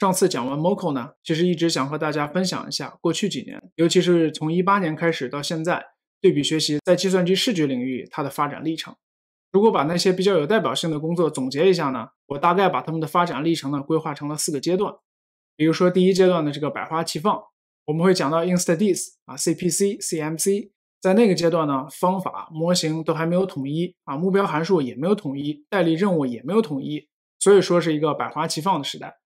上次讲完 Moco 呢，其实一直想和大家分享一下过去几年，尤其是从一八年开始到现在，对比学习在计算机视觉领域它的发展历程。如果把那些比较有代表性的工作总结一下呢，我大概把他们的发展历程呢规划成了四个阶段。比如说第一阶段的这个百花齐放，我们会讲到 i n s t a i c e 啊、CPC、CMC，在那个阶段呢，方法、模型都还没有统一啊，目标函数也没有统一，代理任务也没有统一，所以说是一个百花齐放的时代。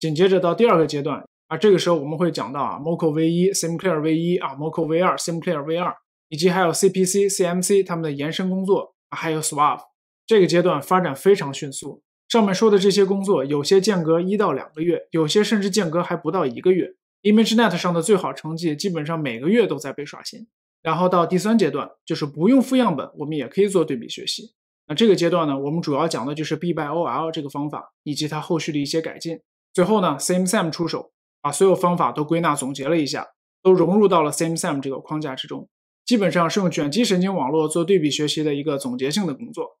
紧接着到第二个阶段啊，这个时候我们会讲到啊，MoCo v1、SimCLR a v1 啊，MoCo v2、SimCLR a v2，以及还有 CPC、CMC 它们的延伸工作，还有 Swap。这个阶段发展非常迅速。上面说的这些工作，有些间隔一到两个月，有些甚至间隔还不到一个月。ImageNet 上的最好成绩基本上每个月都在被刷新。然后到第三阶段，就是不用负样本，我们也可以做对比学习。那这个阶段呢，我们主要讲的就是 BBOl 这个方法，以及它后续的一些改进。最后呢 s a m s a m 出手，把所有方法都归纳总结了一下，都融入到了 s a m s a m 这个框架之中。基本上是用卷积神经网络做对比学习的一个总结性的工作。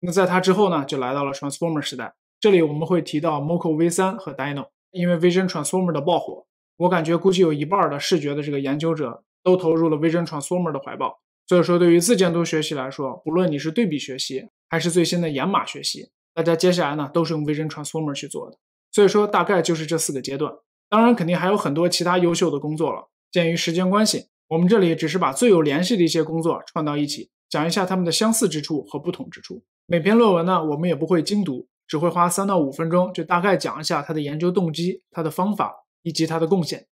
那在它之后呢，就来到了 Transformer 时代。这里我们会提到 MoCo V3 和 Dino，因为 Vision Transformer 的爆火，我感觉估计有一半的视觉的这个研究者都投入了 Vision Transformer 的怀抱。所以说，对于自监督学习来说，不论你是对比学习还是最新的掩码学习，大家接下来呢都是用 Vision Transformer 去做的。所以说，大概就是这四个阶段。当然，肯定还有很多其他优秀的工作了。鉴于时间关系，我们这里只是把最有联系的一些工作串到一起，讲一下他们的相似之处和不同之处。每篇论文呢，我们也不会精读，只会花三到五分钟就大概讲一下它的研究动机、它的方法以及它的贡献。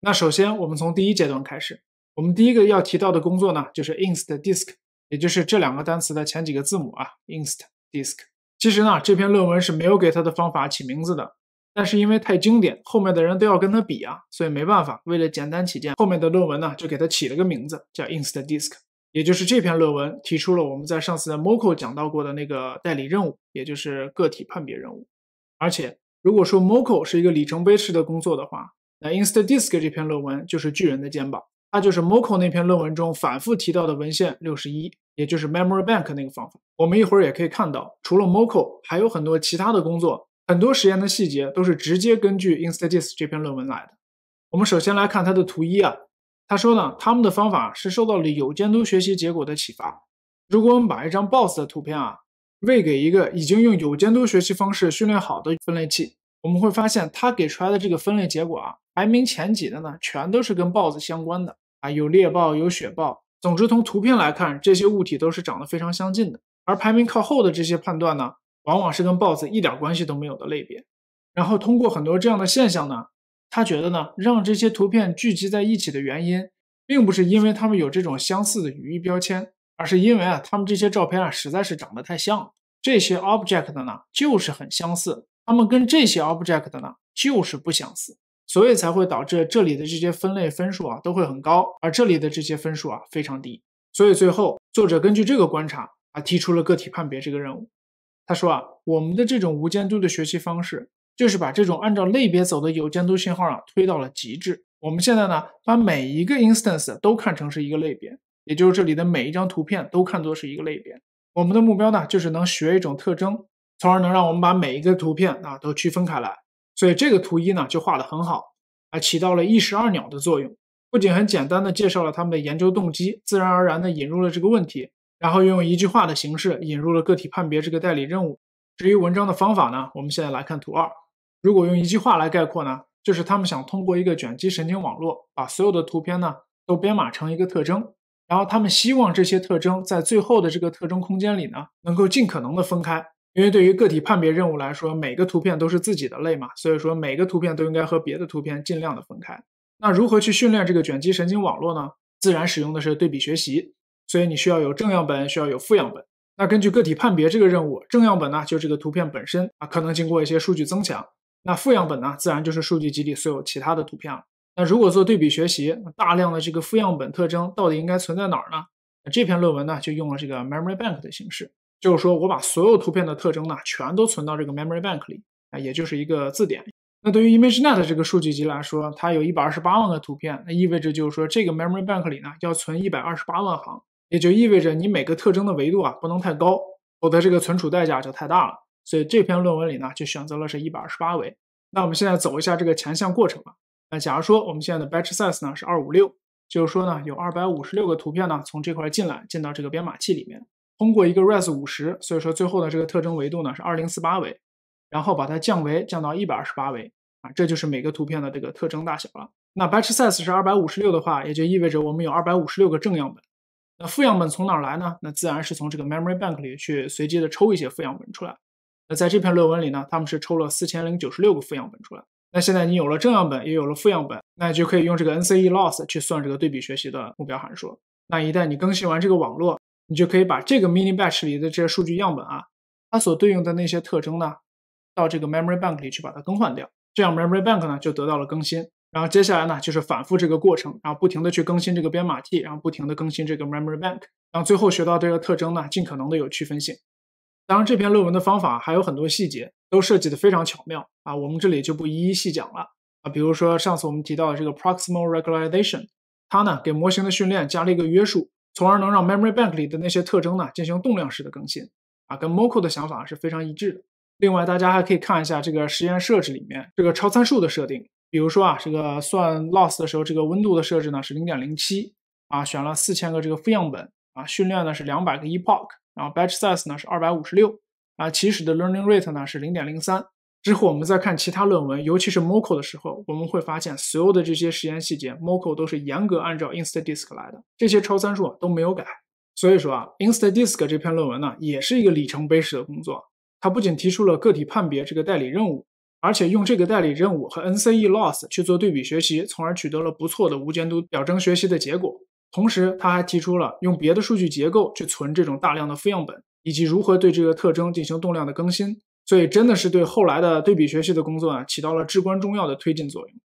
那首先，我们从第一阶段开始。我们第一个要提到的工作呢，就是 i n s t d i s k 也就是这两个单词的前几个字母啊 i n s t d i s k 其实呢，这篇论文是没有给它的方法起名字的。但是因为太经典，后面的人都要跟他比啊，所以没办法。为了简单起见，后面的论文呢就给他起了个名字，叫 InstDisc，也就是这篇论文提出了我们在上次的 Moco 讲到过的那个代理任务，也就是个体判别任务。而且如果说 Moco 是一个里程碑式的工作的话，那 InstDisc 这篇论文就是巨人的肩膀。它就是 Moco 那篇论文中反复提到的文献六十一，也就是 Memory Bank 那个方法。我们一会儿也可以看到，除了 Moco 还有很多其他的工作。很多实验的细节都是直接根据《In s t a t i s c 这篇论文来的。我们首先来看它的图一啊。他说呢，他们的方法是受到了有监督学习结果的启发。如果我们把一张 BOSS 的图片啊，喂给一个已经用有监督学习方式训练好的分类器，我们会发现它给出来的这个分类结果啊，排名前几的呢，全都是跟 BOSS 相关的啊，有猎豹，有雪豹。总之，从图片来看，这些物体都是长得非常相近的。而排名靠后的这些判断呢？往往是跟豹子一点关系都没有的类别，然后通过很多这样的现象呢，他觉得呢，让这些图片聚集在一起的原因，并不是因为他们有这种相似的语义标签，而是因为啊，他们这些照片啊，实在是长得太像了。这些 object 的呢，就是很相似，他们跟这些 object 的呢，就是不相似，所以才会导致这里的这些分类分数啊，都会很高，而这里的这些分数啊，非常低。所以最后作者根据这个观察啊，提出了个体判别这个任务。他说啊，我们的这种无监督的学习方式，就是把这种按照类别走的有监督信号啊推到了极致。我们现在呢，把每一个 instance 都看成是一个类别，也就是这里的每一张图片都看作是一个类别。我们的目标呢，就是能学一种特征，从而能让我们把每一个图片啊都区分开来。所以这个图一呢，就画得很好，啊，起到了一石二鸟的作用。不仅很简单的介绍了他们的研究动机，自然而然的引入了这个问题。然后用一句话的形式引入了个体判别这个代理任务。至于文章的方法呢，我们现在来看图二。如果用一句话来概括呢，就是他们想通过一个卷积神经网络把所有的图片呢都编码成一个特征，然后他们希望这些特征在最后的这个特征空间里呢能够尽可能的分开。因为对于个体判别任务来说，每个图片都是自己的类嘛，所以说每个图片都应该和别的图片尽量的分开。那如何去训练这个卷积神经网络呢？自然使用的是对比学习。所以你需要有正样本，需要有负样本。那根据个体判别这个任务，正样本呢就这个图片本身啊，可能经过一些数据增强。那负样本呢，自然就是数据集里所有其他的图片了。那如果做对比学习，大量的这个负样本特征到底应该存在哪儿呢？那这篇论文呢就用了这个 memory bank 的形式，就是说我把所有图片的特征呢全都存到这个 memory bank 里啊，也就是一个字典。那对于 ImageNet 这个数据集来说，它有128万个图片，那意味着就是说这个 memory bank 里呢要存128万行。也就意味着你每个特征的维度啊不能太高，否则这个存储代价就太大了。所以这篇论文里呢就选择了是128维。那我们现在走一下这个前项过程吧。那假如说我们现在的 batch size 呢是二五六，就是说呢有二百五十六个图片呢从这块进来，进到这个编码器里面，通过一个 res 五十，所以说最后的这个特征维度呢是二零四八维，然后把它降维降到一百二十八维啊，这就是每个图片的这个特征大小了。那 batch size 是二百五十六的话，也就意味着我们有二百五十六个正样本。那负样本从哪来呢？那自然是从这个 memory bank 里去随机的抽一些负样本出来。那在这篇论文里呢，他们是抽了四千零九十六个负样本出来。那现在你有了正样本，也有了负样本，那就可以用这个 NCE loss 去算这个对比学习的目标函数。那一旦你更新完这个网络，你就可以把这个 mini batch 里的这些数据样本啊，它所对应的那些特征呢，到这个 memory bank 里去把它更换掉，这样 memory bank 呢就得到了更新。然后接下来呢，就是反复这个过程，然后不停的去更新这个编码器，然后不停的更新这个 memory bank，然后最后学到这个特征呢，尽可能的有区分性。当然这篇论文的方法还有很多细节，都设计的非常巧妙啊，我们这里就不一一细讲了啊。比如说上次我们提到的这个 proximal regularization，它呢给模型的训练加了一个约束，从而能让 memory bank 里的那些特征呢进行动量式的更新啊，跟 MoCo 的想法是非常一致的。另外大家还可以看一下这个实验设置里面这个超参数的设定。比如说啊，这个算 loss 的时候，这个温度的设置呢是零点零七啊，选了四千个这个负样本啊，训练呢是两百个 epoch，然后 batch size 呢是二百五十六啊，起始的 learning rate 呢是零点零三。之后我们再看其他论文，尤其是 Moco 的时候，我们会发现所有的这些实验细节，Moco 都是严格按照 i n s t a d i s c 来的，这些超参数都没有改。所以说啊 i n s t a d i s c 这篇论文呢，也是一个里程碑式的工作，它不仅提出了个体判别这个代理任务。而且用这个代理任务和 NCE loss 去做对比学习，从而取得了不错的无监督表征学习的结果。同时，他还提出了用别的数据结构去存这种大量的负样本，以及如何对这个特征进行动量的更新。所以，真的是对后来的对比学习的工作啊起到了至关重要的推进作用。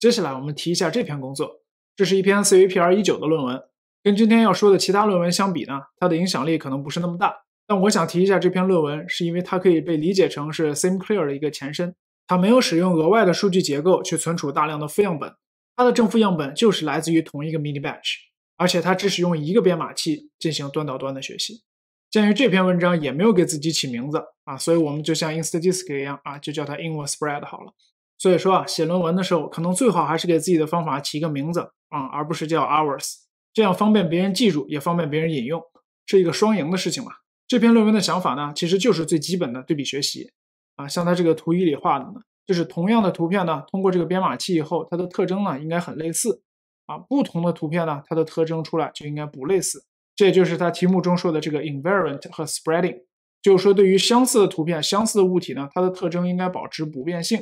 接下来，我们提一下这篇工作，这是一篇 CVPR19 的论文。跟今天要说的其他论文相比呢，它的影响力可能不是那么大。但我想提一下这篇论文，是因为它可以被理解成是 SimCLR a 的一个前身。它没有使用额外的数据结构去存储大量的负样本，它的正负样本就是来自于同一个 mini batch，而且它只使用一个编码器进行端到端的学习。鉴于这篇文章也没有给自己起名字啊，所以我们就像 InstDisc a 一样啊，就叫它 Inverse Spread 好了。所以说啊，写论文的时候可能最好还是给自己的方法起一个名字啊，而不是叫 Ours，这样方便别人记住，也方便别人引用，是一个双赢的事情嘛。这篇论文的想法呢，其实就是最基本的对比学习。啊，像它这个图一里画的呢，就是同样的图片呢，通过这个编码器以后，它的特征呢应该很类似。啊，不同的图片呢，它的特征出来就应该不类似。这也就是它题目中说的这个 invariant 和 spreading，就是说对于相似的图片、相似的物体呢，它的特征应该保持不变性；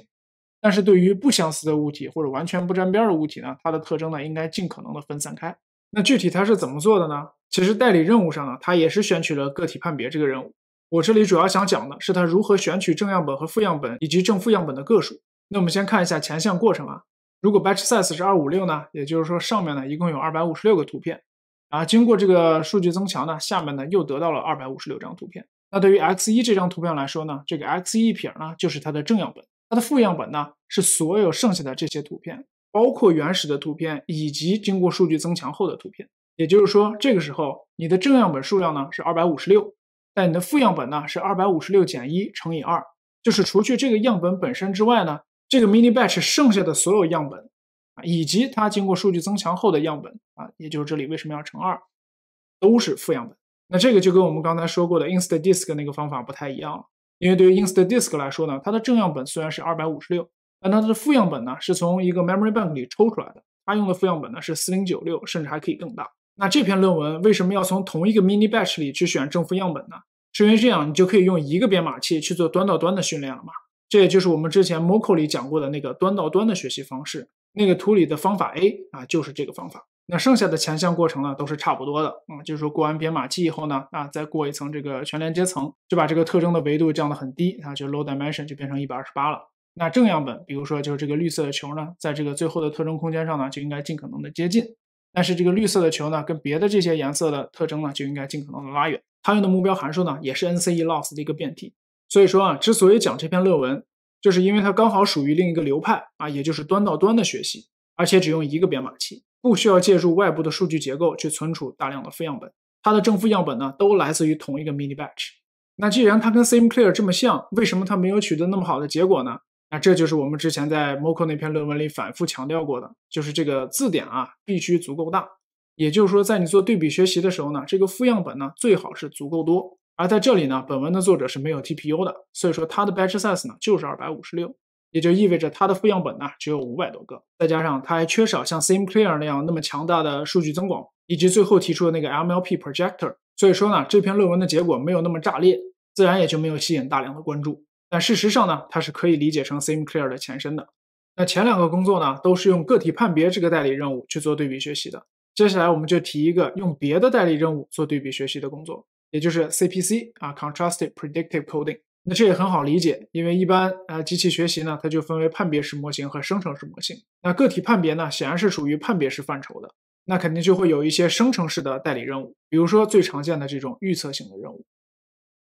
但是对于不相似的物体或者完全不沾边的物体呢，它的特征呢应该尽可能的分散开。那具体它是怎么做的呢？其实代理任务上呢，它也是选取了个体判别这个任务。我这里主要想讲的是它如何选取正样本和负样本，以及正负样本的个数。那我们先看一下前项过程啊。如果 batch size 是二五六呢，也就是说上面呢一共有二百五十六个图片，啊，经过这个数据增强呢，下面呢又得到了二百五十六张图片。那对于 x 一这张图片来说呢，这个 x 一撇呢就是它的正样本，它的负样本呢是所有剩下的这些图片，包括原始的图片以及经过数据增强后的图片。也就是说，这个时候你的正样本数量呢是二百五十六。但你的负样本呢是二百五十六减一乘以二，就是除去这个样本本身之外呢，这个 mini batch 剩下的所有样本啊，以及它经过数据增强后的样本啊，也就是这里为什么要乘二，都是负样本。那这个就跟我们刚才说过的 i n s t a Disc 那个方法不太一样了，因为对于 i n s t a Disc 来说呢，它的正样本虽然是二百五十六，但它的负样本呢是从一个 memory bank 里抽出来的，它用的负样本呢是四零九六，甚至还可以更大。那这篇论文为什么要从同一个 mini batch 里去选正负样本呢？是因为这样你就可以用一个编码器去做端到端的训练了嘛？这也就是我们之前 Moco 里讲过的那个端到端的学习方式。那个图里的方法 A 啊，就是这个方法。那剩下的前项过程呢，都是差不多的啊，就是说过完编码器以后呢，啊，再过一层这个全连接层，就把这个特征的维度降得很低啊，就 low dimension 就变成一百二十八了。那正样本，比如说就是这个绿色的球呢，在这个最后的特征空间上呢，就应该尽可能的接近。但是这个绿色的球呢，跟别的这些颜色的特征呢，就应该尽可能的拉远。它用的目标函数呢，也是 NCE loss 的一个变体。所以说啊，之所以讲这篇论文，就是因为它刚好属于另一个流派啊，也就是端到端的学习，而且只用一个编码器，不需要借助外部的数据结构去存储大量的负样本。它的正负样本呢，都来自于同一个 mini batch。那既然它跟 Same c l a r 这么像，为什么它没有取得那么好的结果呢？那这就是我们之前在 MoCo 那篇论文里反复强调过的，就是这个字典啊必须足够大。也就是说，在你做对比学习的时候呢，这个副样本呢最好是足够多。而在这里呢，本文的作者是没有 TPU 的，所以说它的 batch size 呢就是二百五十六，也就意味着它的副样本呢只有五百多个。再加上他还缺少像 SimCLR a 那样那么强大的数据增广，以及最后提出的那个 MLP Projector，所以说呢，这篇论文的结果没有那么炸裂，自然也就没有吸引大量的关注。但事实上呢，它是可以理解成 same clear 的前身的。那前两个工作呢，都是用个体判别这个代理任务去做对比学习的。接下来我们就提一个用别的代理任务做对比学习的工作，也就是 CPC 啊 Contrastive Predictive Coding。那这也很好理解，因为一般啊机器学习呢，它就分为判别式模型和生成式模型。那个体判别呢，显然是属于判别式范畴的，那肯定就会有一些生成式的代理任务，比如说最常见的这种预测型的任务。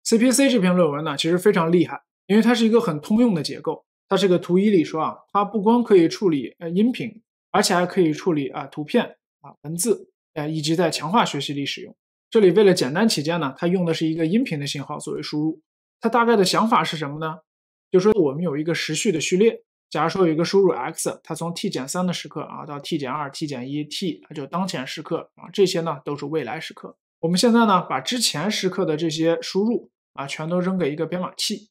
CPC 这篇论文呢，其实非常厉害。因为它是一个很通用的结构，它是个图一里说啊，它不光可以处理呃音频，而且还可以处理啊图片啊文字，呃以及在强化学习里使用。这里为了简单起见呢，它用的是一个音频的信号作为输入。它大概的想法是什么呢？就说我们有一个时序的序列，假如说有一个输入 x，它从 t 减三的时刻啊到 t 减二、t 减一、t，就当前时刻啊，这些呢都是未来时刻。我们现在呢把之前时刻的这些输入啊全都扔给一个编码器。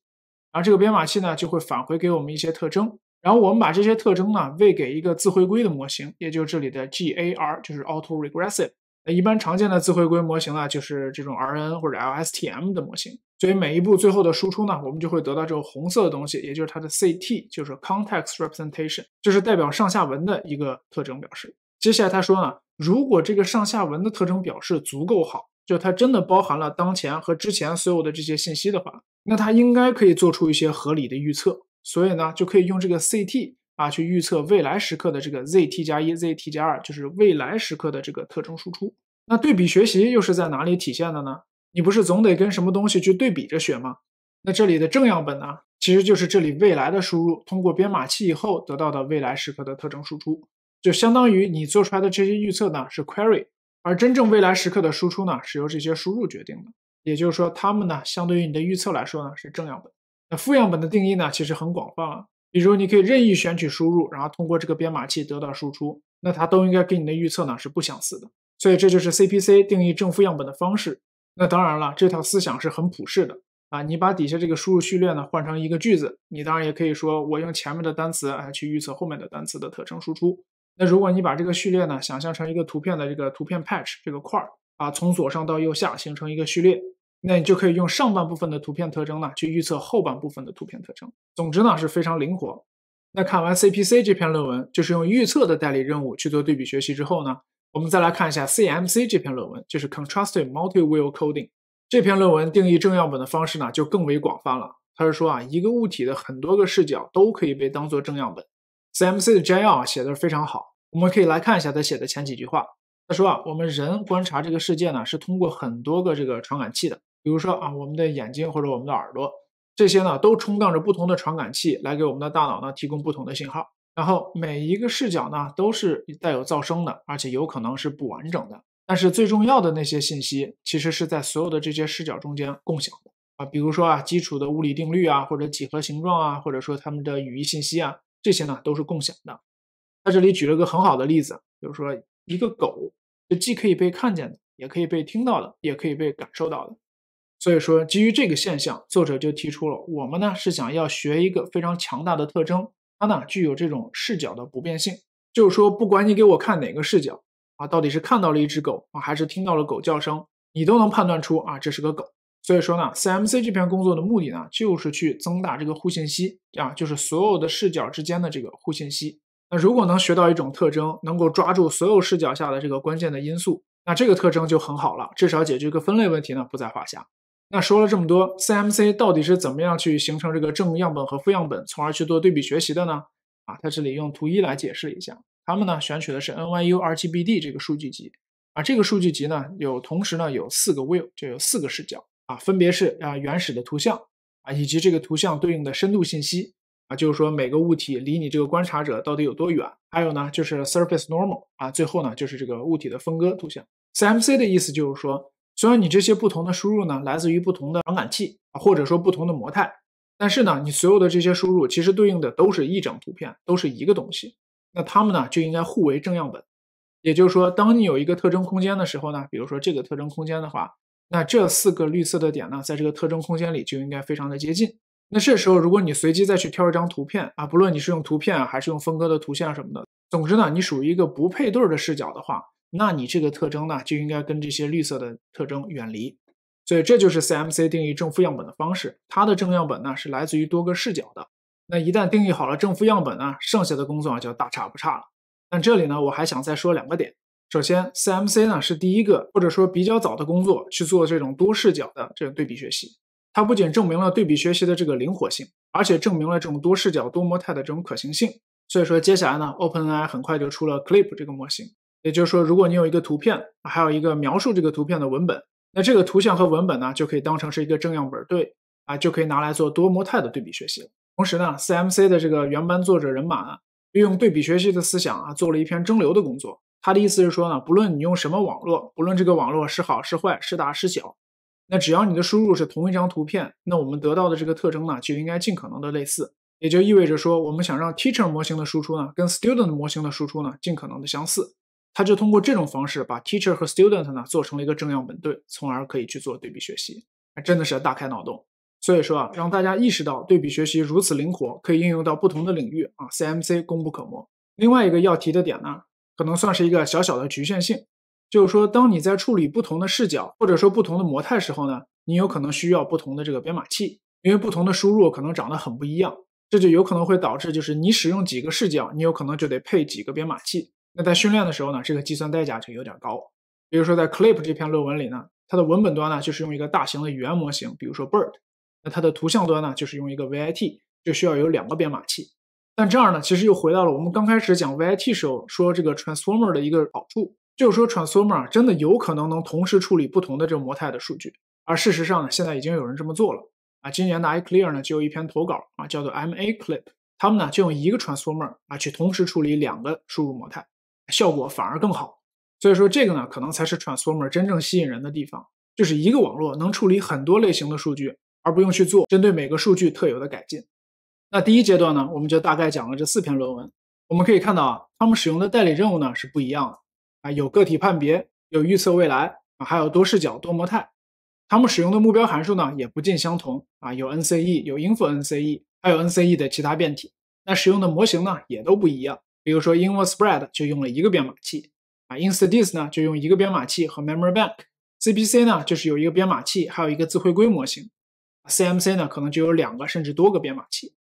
然后这个编码器呢就会返回给我们一些特征，然后我们把这些特征呢喂给一个自回归的模型，也就是这里的 GAR，就是 auto regressive。那一般常见的自回归模型啊就是这种 RNN 或者 LSTM 的模型。所以每一步最后的输出呢，我们就会得到这个红色的东西，也就是它的 CT，就是 context representation，就是代表上下文的一个特征表示。接下来他说呢，如果这个上下文的特征表示足够好。就它真的包含了当前和之前所有的这些信息的话，那它应该可以做出一些合理的预测。所以呢，就可以用这个 c t 啊去预测未来时刻的这个 Zt 加一、Zt 加二，就是未来时刻的这个特征输出。那对比学习又是在哪里体现的呢？你不是总得跟什么东西去对比着学吗？那这里的正样本呢，其实就是这里未来的输入通过编码器以后得到的未来时刻的特征输出，就相当于你做出来的这些预测呢是 query。而真正未来时刻的输出呢，是由这些输入决定的。也就是说，它们呢，相对于你的预测来说呢，是正样本。那负样本的定义呢，其实很广泛了。比如，你可以任意选取输入，然后通过这个编码器得到输出，那它都应该跟你的预测呢是不相似的。所以，这就是 CPC 定义正负样本的方式。那当然了，这套思想是很普适的啊。你把底下这个输入序列呢，换成一个句子，你当然也可以说，我用前面的单词来去预测后面的单词的特征输出。那如果你把这个序列呢想象成一个图片的这个图片 patch 这个块儿啊，从左上到右下形成一个序列，那你就可以用上半部分的图片特征呢去预测后半部分的图片特征。总之呢是非常灵活。那看完 CPC 这篇论文，就是用预测的代理任务去做对比学习之后呢，我们再来看一下 CMC 这篇论文，就是 Contrastive Multi-view Coding 这篇论文定义正样本的方式呢就更为广泛了。它是说啊，一个物体的很多个视角都可以被当做正样本。C.M.C 的摘要啊写的是非常好，我们可以来看一下他写的前几句话。他说啊，我们人观察这个世界呢是通过很多个这个传感器的，比如说啊我们的眼睛或者我们的耳朵，这些呢都充当着不同的传感器来给我们的大脑呢提供不同的信号。然后每一个视角呢都是带有噪声的，而且有可能是不完整的。但是最重要的那些信息其实是在所有的这些视角中间共享的啊，比如说啊基础的物理定律啊，或者几何形状啊，或者说它们的语义信息啊。这些呢都是共享的，他这里举了个很好的例子，就是说一个狗，是既可以被看见的，也可以被听到的，也可以被感受到的。所以说，基于这个现象，作者就提出了，我们呢是想要学一个非常强大的特征，它呢具有这种视角的不变性，就是说，不管你给我看哪个视角啊，到底是看到了一只狗啊，还是听到了狗叫声，你都能判断出啊，这是个狗。所以说呢，C M C 这篇工作的目的呢，就是去增大这个互信息啊，就是所有的视角之间的这个互信息。那如果能学到一种特征，能够抓住所有视角下的这个关键的因素，那这个特征就很好了，至少解决一个分类问题呢，不在话下。那说了这么多，C M C 到底是怎么样去形成这个正样本和负样本，从而去做对比学习的呢？啊，它这里用图一来解释一下。他们呢，选取的是 N Y U R G B D 这个数据集啊，这个数据集呢，有同时呢有四个 view，就有四个视角。分别是啊原始的图像啊，以及这个图像对应的深度信息啊，就是说每个物体离你这个观察者到底有多远，还有呢就是 surface normal 啊，最后呢就是这个物体的分割图像。CMC 的意思就是说，虽然你这些不同的输入呢来自于不同的传感器啊，或者说不同的模态，但是呢你所有的这些输入其实对应的都是一张图片，都是一个东西，那它们呢就应该互为正样本。也就是说，当你有一个特征空间的时候呢，比如说这个特征空间的话。那这四个绿色的点呢，在这个特征空间里就应该非常的接近。那这时候，如果你随机再去挑一张图片啊，不论你是用图片啊，还是用分割的图像什么的，总之呢，你属于一个不配对的视角的话，那你这个特征呢，就应该跟这些绿色的特征远离。所以这就是 CMC 定义正负样本的方式。它的正样本呢，是来自于多个视角的。那一旦定义好了正负样本呢，剩下的工作啊，就大差不差了。但这里呢，我还想再说两个点。首先，C M C 呢是第一个或者说比较早的工作去做这种多视角的这种对比学习，它不仅证明了对比学习的这个灵活性，而且证明了这种多视角多模态的这种可行性。所以说，接下来呢，OpenAI 很快就出了 Clip 这个模型，也就是说，如果你有一个图片，还有一个描述这个图片的文本，那这个图像和文本呢就可以当成是一个正样本对啊，就可以拿来做多模态的对比学习。同时呢，C M C 的这个原班作者人马利用对比学习的思想啊，做了一篇蒸馏的工作。他的意思是说呢，不论你用什么网络，不论这个网络是好是坏，是大是小，那只要你的输入是同一张图片，那我们得到的这个特征呢，就应该尽可能的类似。也就意味着说，我们想让 teacher 模型的输出呢，跟 student 模型的输出呢，尽可能的相似。他就通过这种方式把 teacher 和 student 呢做成了一个正样本对，从而可以去做对比学习。真的是大开脑洞。所以说啊，让大家意识到对比学习如此灵活，可以应用到不同的领域啊，CMC 功不可没。另外一个要提的点呢。可能算是一个小小的局限性，就是说，当你在处理不同的视角或者说不同的模态时候呢，你有可能需要不同的这个编码器，因为不同的输入可能长得很不一样，这就有可能会导致就是你使用几个视角，你有可能就得配几个编码器。那在训练的时候呢，这个计算代价就有点高。比如说在 CLIP 这篇论文里呢，它的文本端呢就是用一个大型的语言模型，比如说 BERT，那它的图像端呢就是用一个 ViT，就需要有两个编码器。但这样呢，其实又回到了我们刚开始讲 ViT 时候说这个 Transformer 的一个好处，就是说 Transformer 真的有可能能同时处理不同的这个模态的数据。而事实上呢，现在已经有人这么做了啊。今年的 ICLR e a 呢就有一篇投稿啊，叫做 MA Clip，他们呢就用一个 Transformer 啊去同时处理两个输入模态，效果反而更好。所以说这个呢，可能才是 Transformer 真正吸引人的地方，就是一个网络能处理很多类型的数据，而不用去做针对每个数据特有的改进。那第一阶段呢，我们就大概讲了这四篇论文。我们可以看到啊，他们使用的代理任务呢是不一样的啊，有个体判别，有预测未来啊，还有多视角多模态。他们使用的目标函数呢也不尽相同啊，有 NCE，有 i n f o NCE，还有 NCE 的其他变体。那使用的模型呢也都不一样，比如说 Inverse Spread 就用了一个编码器啊 i n s t a t d i s 呢就用一个编码器和 Memory Bank，CBC 呢就是有一个编码器，还有一个自回归模型，CMC 呢可能就有两个甚至多个编码器。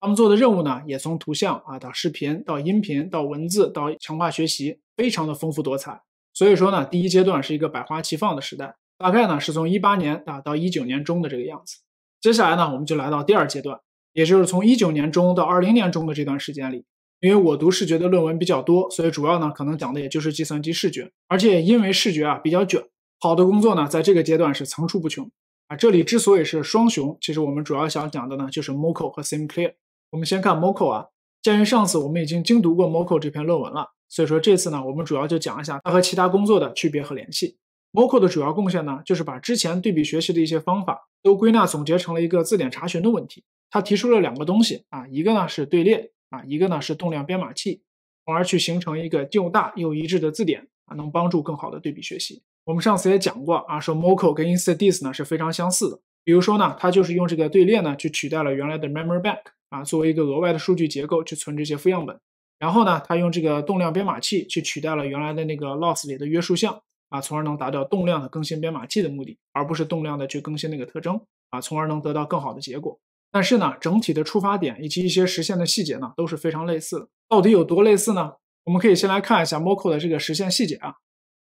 他们做的任务呢，也从图像啊到视频到音频到文字到强化学习，非常的丰富多彩。所以说呢，第一阶段是一个百花齐放的时代，大概呢是从一八年啊到一九年中的这个样子。接下来呢，我们就来到第二阶段，也就是从一九年中到二零年中的这段时间里。因为我读视觉的论文比较多，所以主要呢可能讲的也就是计算机视觉。而且因为视觉啊比较卷，好的工作呢在这个阶段是层出不穷啊。这里之所以是双雄，其实我们主要想讲的呢就是 MoCo 和 SimCLR e a。我们先看 Moco 啊，鉴于上次我们已经精读过 Moco 这篇论文了，所以说这次呢，我们主要就讲一下它和其他工作的区别和联系。Moco 的主要贡献呢，就是把之前对比学习的一些方法都归纳总结成了一个字典查询的问题。它提出了两个东西啊，一个呢是对列啊，一个呢是动量编码器，从而去形成一个又大又一致的字典啊，能帮助更好的对比学习。我们上次也讲过啊，说 Moco 跟 Instantis 呢是非常相似的。比如说呢，它就是用这个队列呢去取代了原来的 Memory Bank。啊，作为一个额外的数据结构去存这些负样本，然后呢，它用这个动量编码器去取代了原来的那个 loss 里的约束项啊，从而能达到动量的更新编码器的目的，而不是动量的去更新那个特征啊，从而能得到更好的结果。但是呢，整体的出发点以及一些实现的细节呢，都是非常类似的。到底有多类似呢？我们可以先来看一下 MoCo 的这个实现细节啊。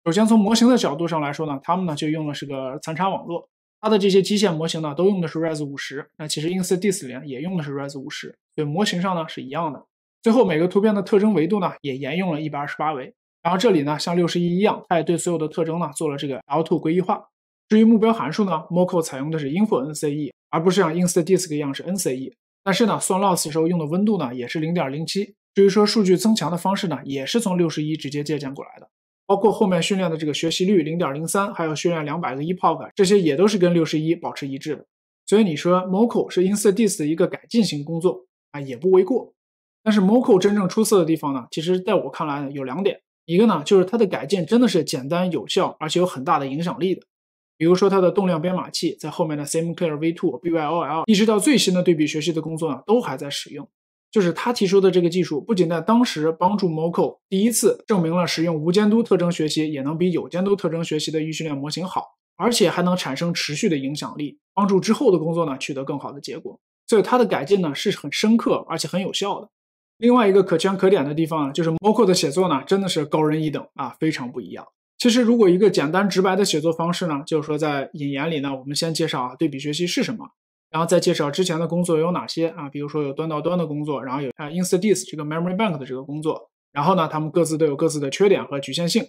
首先从模型的角度上来说呢，他们呢就用的是个残差网络。它的这些基线模型呢，都用的是 Res 五十。那其实 i n s e a d i s n 也用的是 Res 五十，以模型上呢是一样的。最后每个图片的特征维度呢，也沿用了一百二十八维。然后这里呢，像六十一一样，它也对所有的特征呢做了这个 L2 归一化。至于目标函数呢，MoCo 采用的是 i n f o n CE，而不是像 i n s e a d i s c 一样是 NCE。但是呢，算 loss 时候用的温度呢也是零点零七。至于说数据增强的方式呢，也是从六十一直接借鉴过来的。包括后面训练的这个学习率零点零三，还有训练两百个 epoch，这些也都是跟六十一保持一致的。所以你说 Moco 是 i n s t r d i s 的的一个改进型工作啊，也不为过。但是 Moco 真正出色的地方呢，其实在我看来呢有两点，一个呢就是它的改进真的是简单有效，而且有很大的影响力的。比如说它的动量编码器，在后面的 SimCLR v2、BYOL 一直到最新的对比学习的工作呢，都还在使用。就是他提出的这个技术，不仅在当时帮助 MoCo 第一次证明了使用无监督特征学习也能比有监督特征学习的预训练模型好，而且还能产生持续的影响力，帮助之后的工作呢取得更好的结果。所以它的改进呢是很深刻而且很有效的。另外一个可圈可点的地方就是 MoCo 的写作呢真的是高人一等啊，非常不一样。其实如果一个简单直白的写作方式呢，就是说在引言里呢，我们先介绍啊对比学习是什么。然后再介绍之前的工作有哪些啊？比如说有端到端的工作，然后有啊，Incidentis 这个 Memory Bank 的这个工作。然后呢，他们各自都有各自的缺点和局限性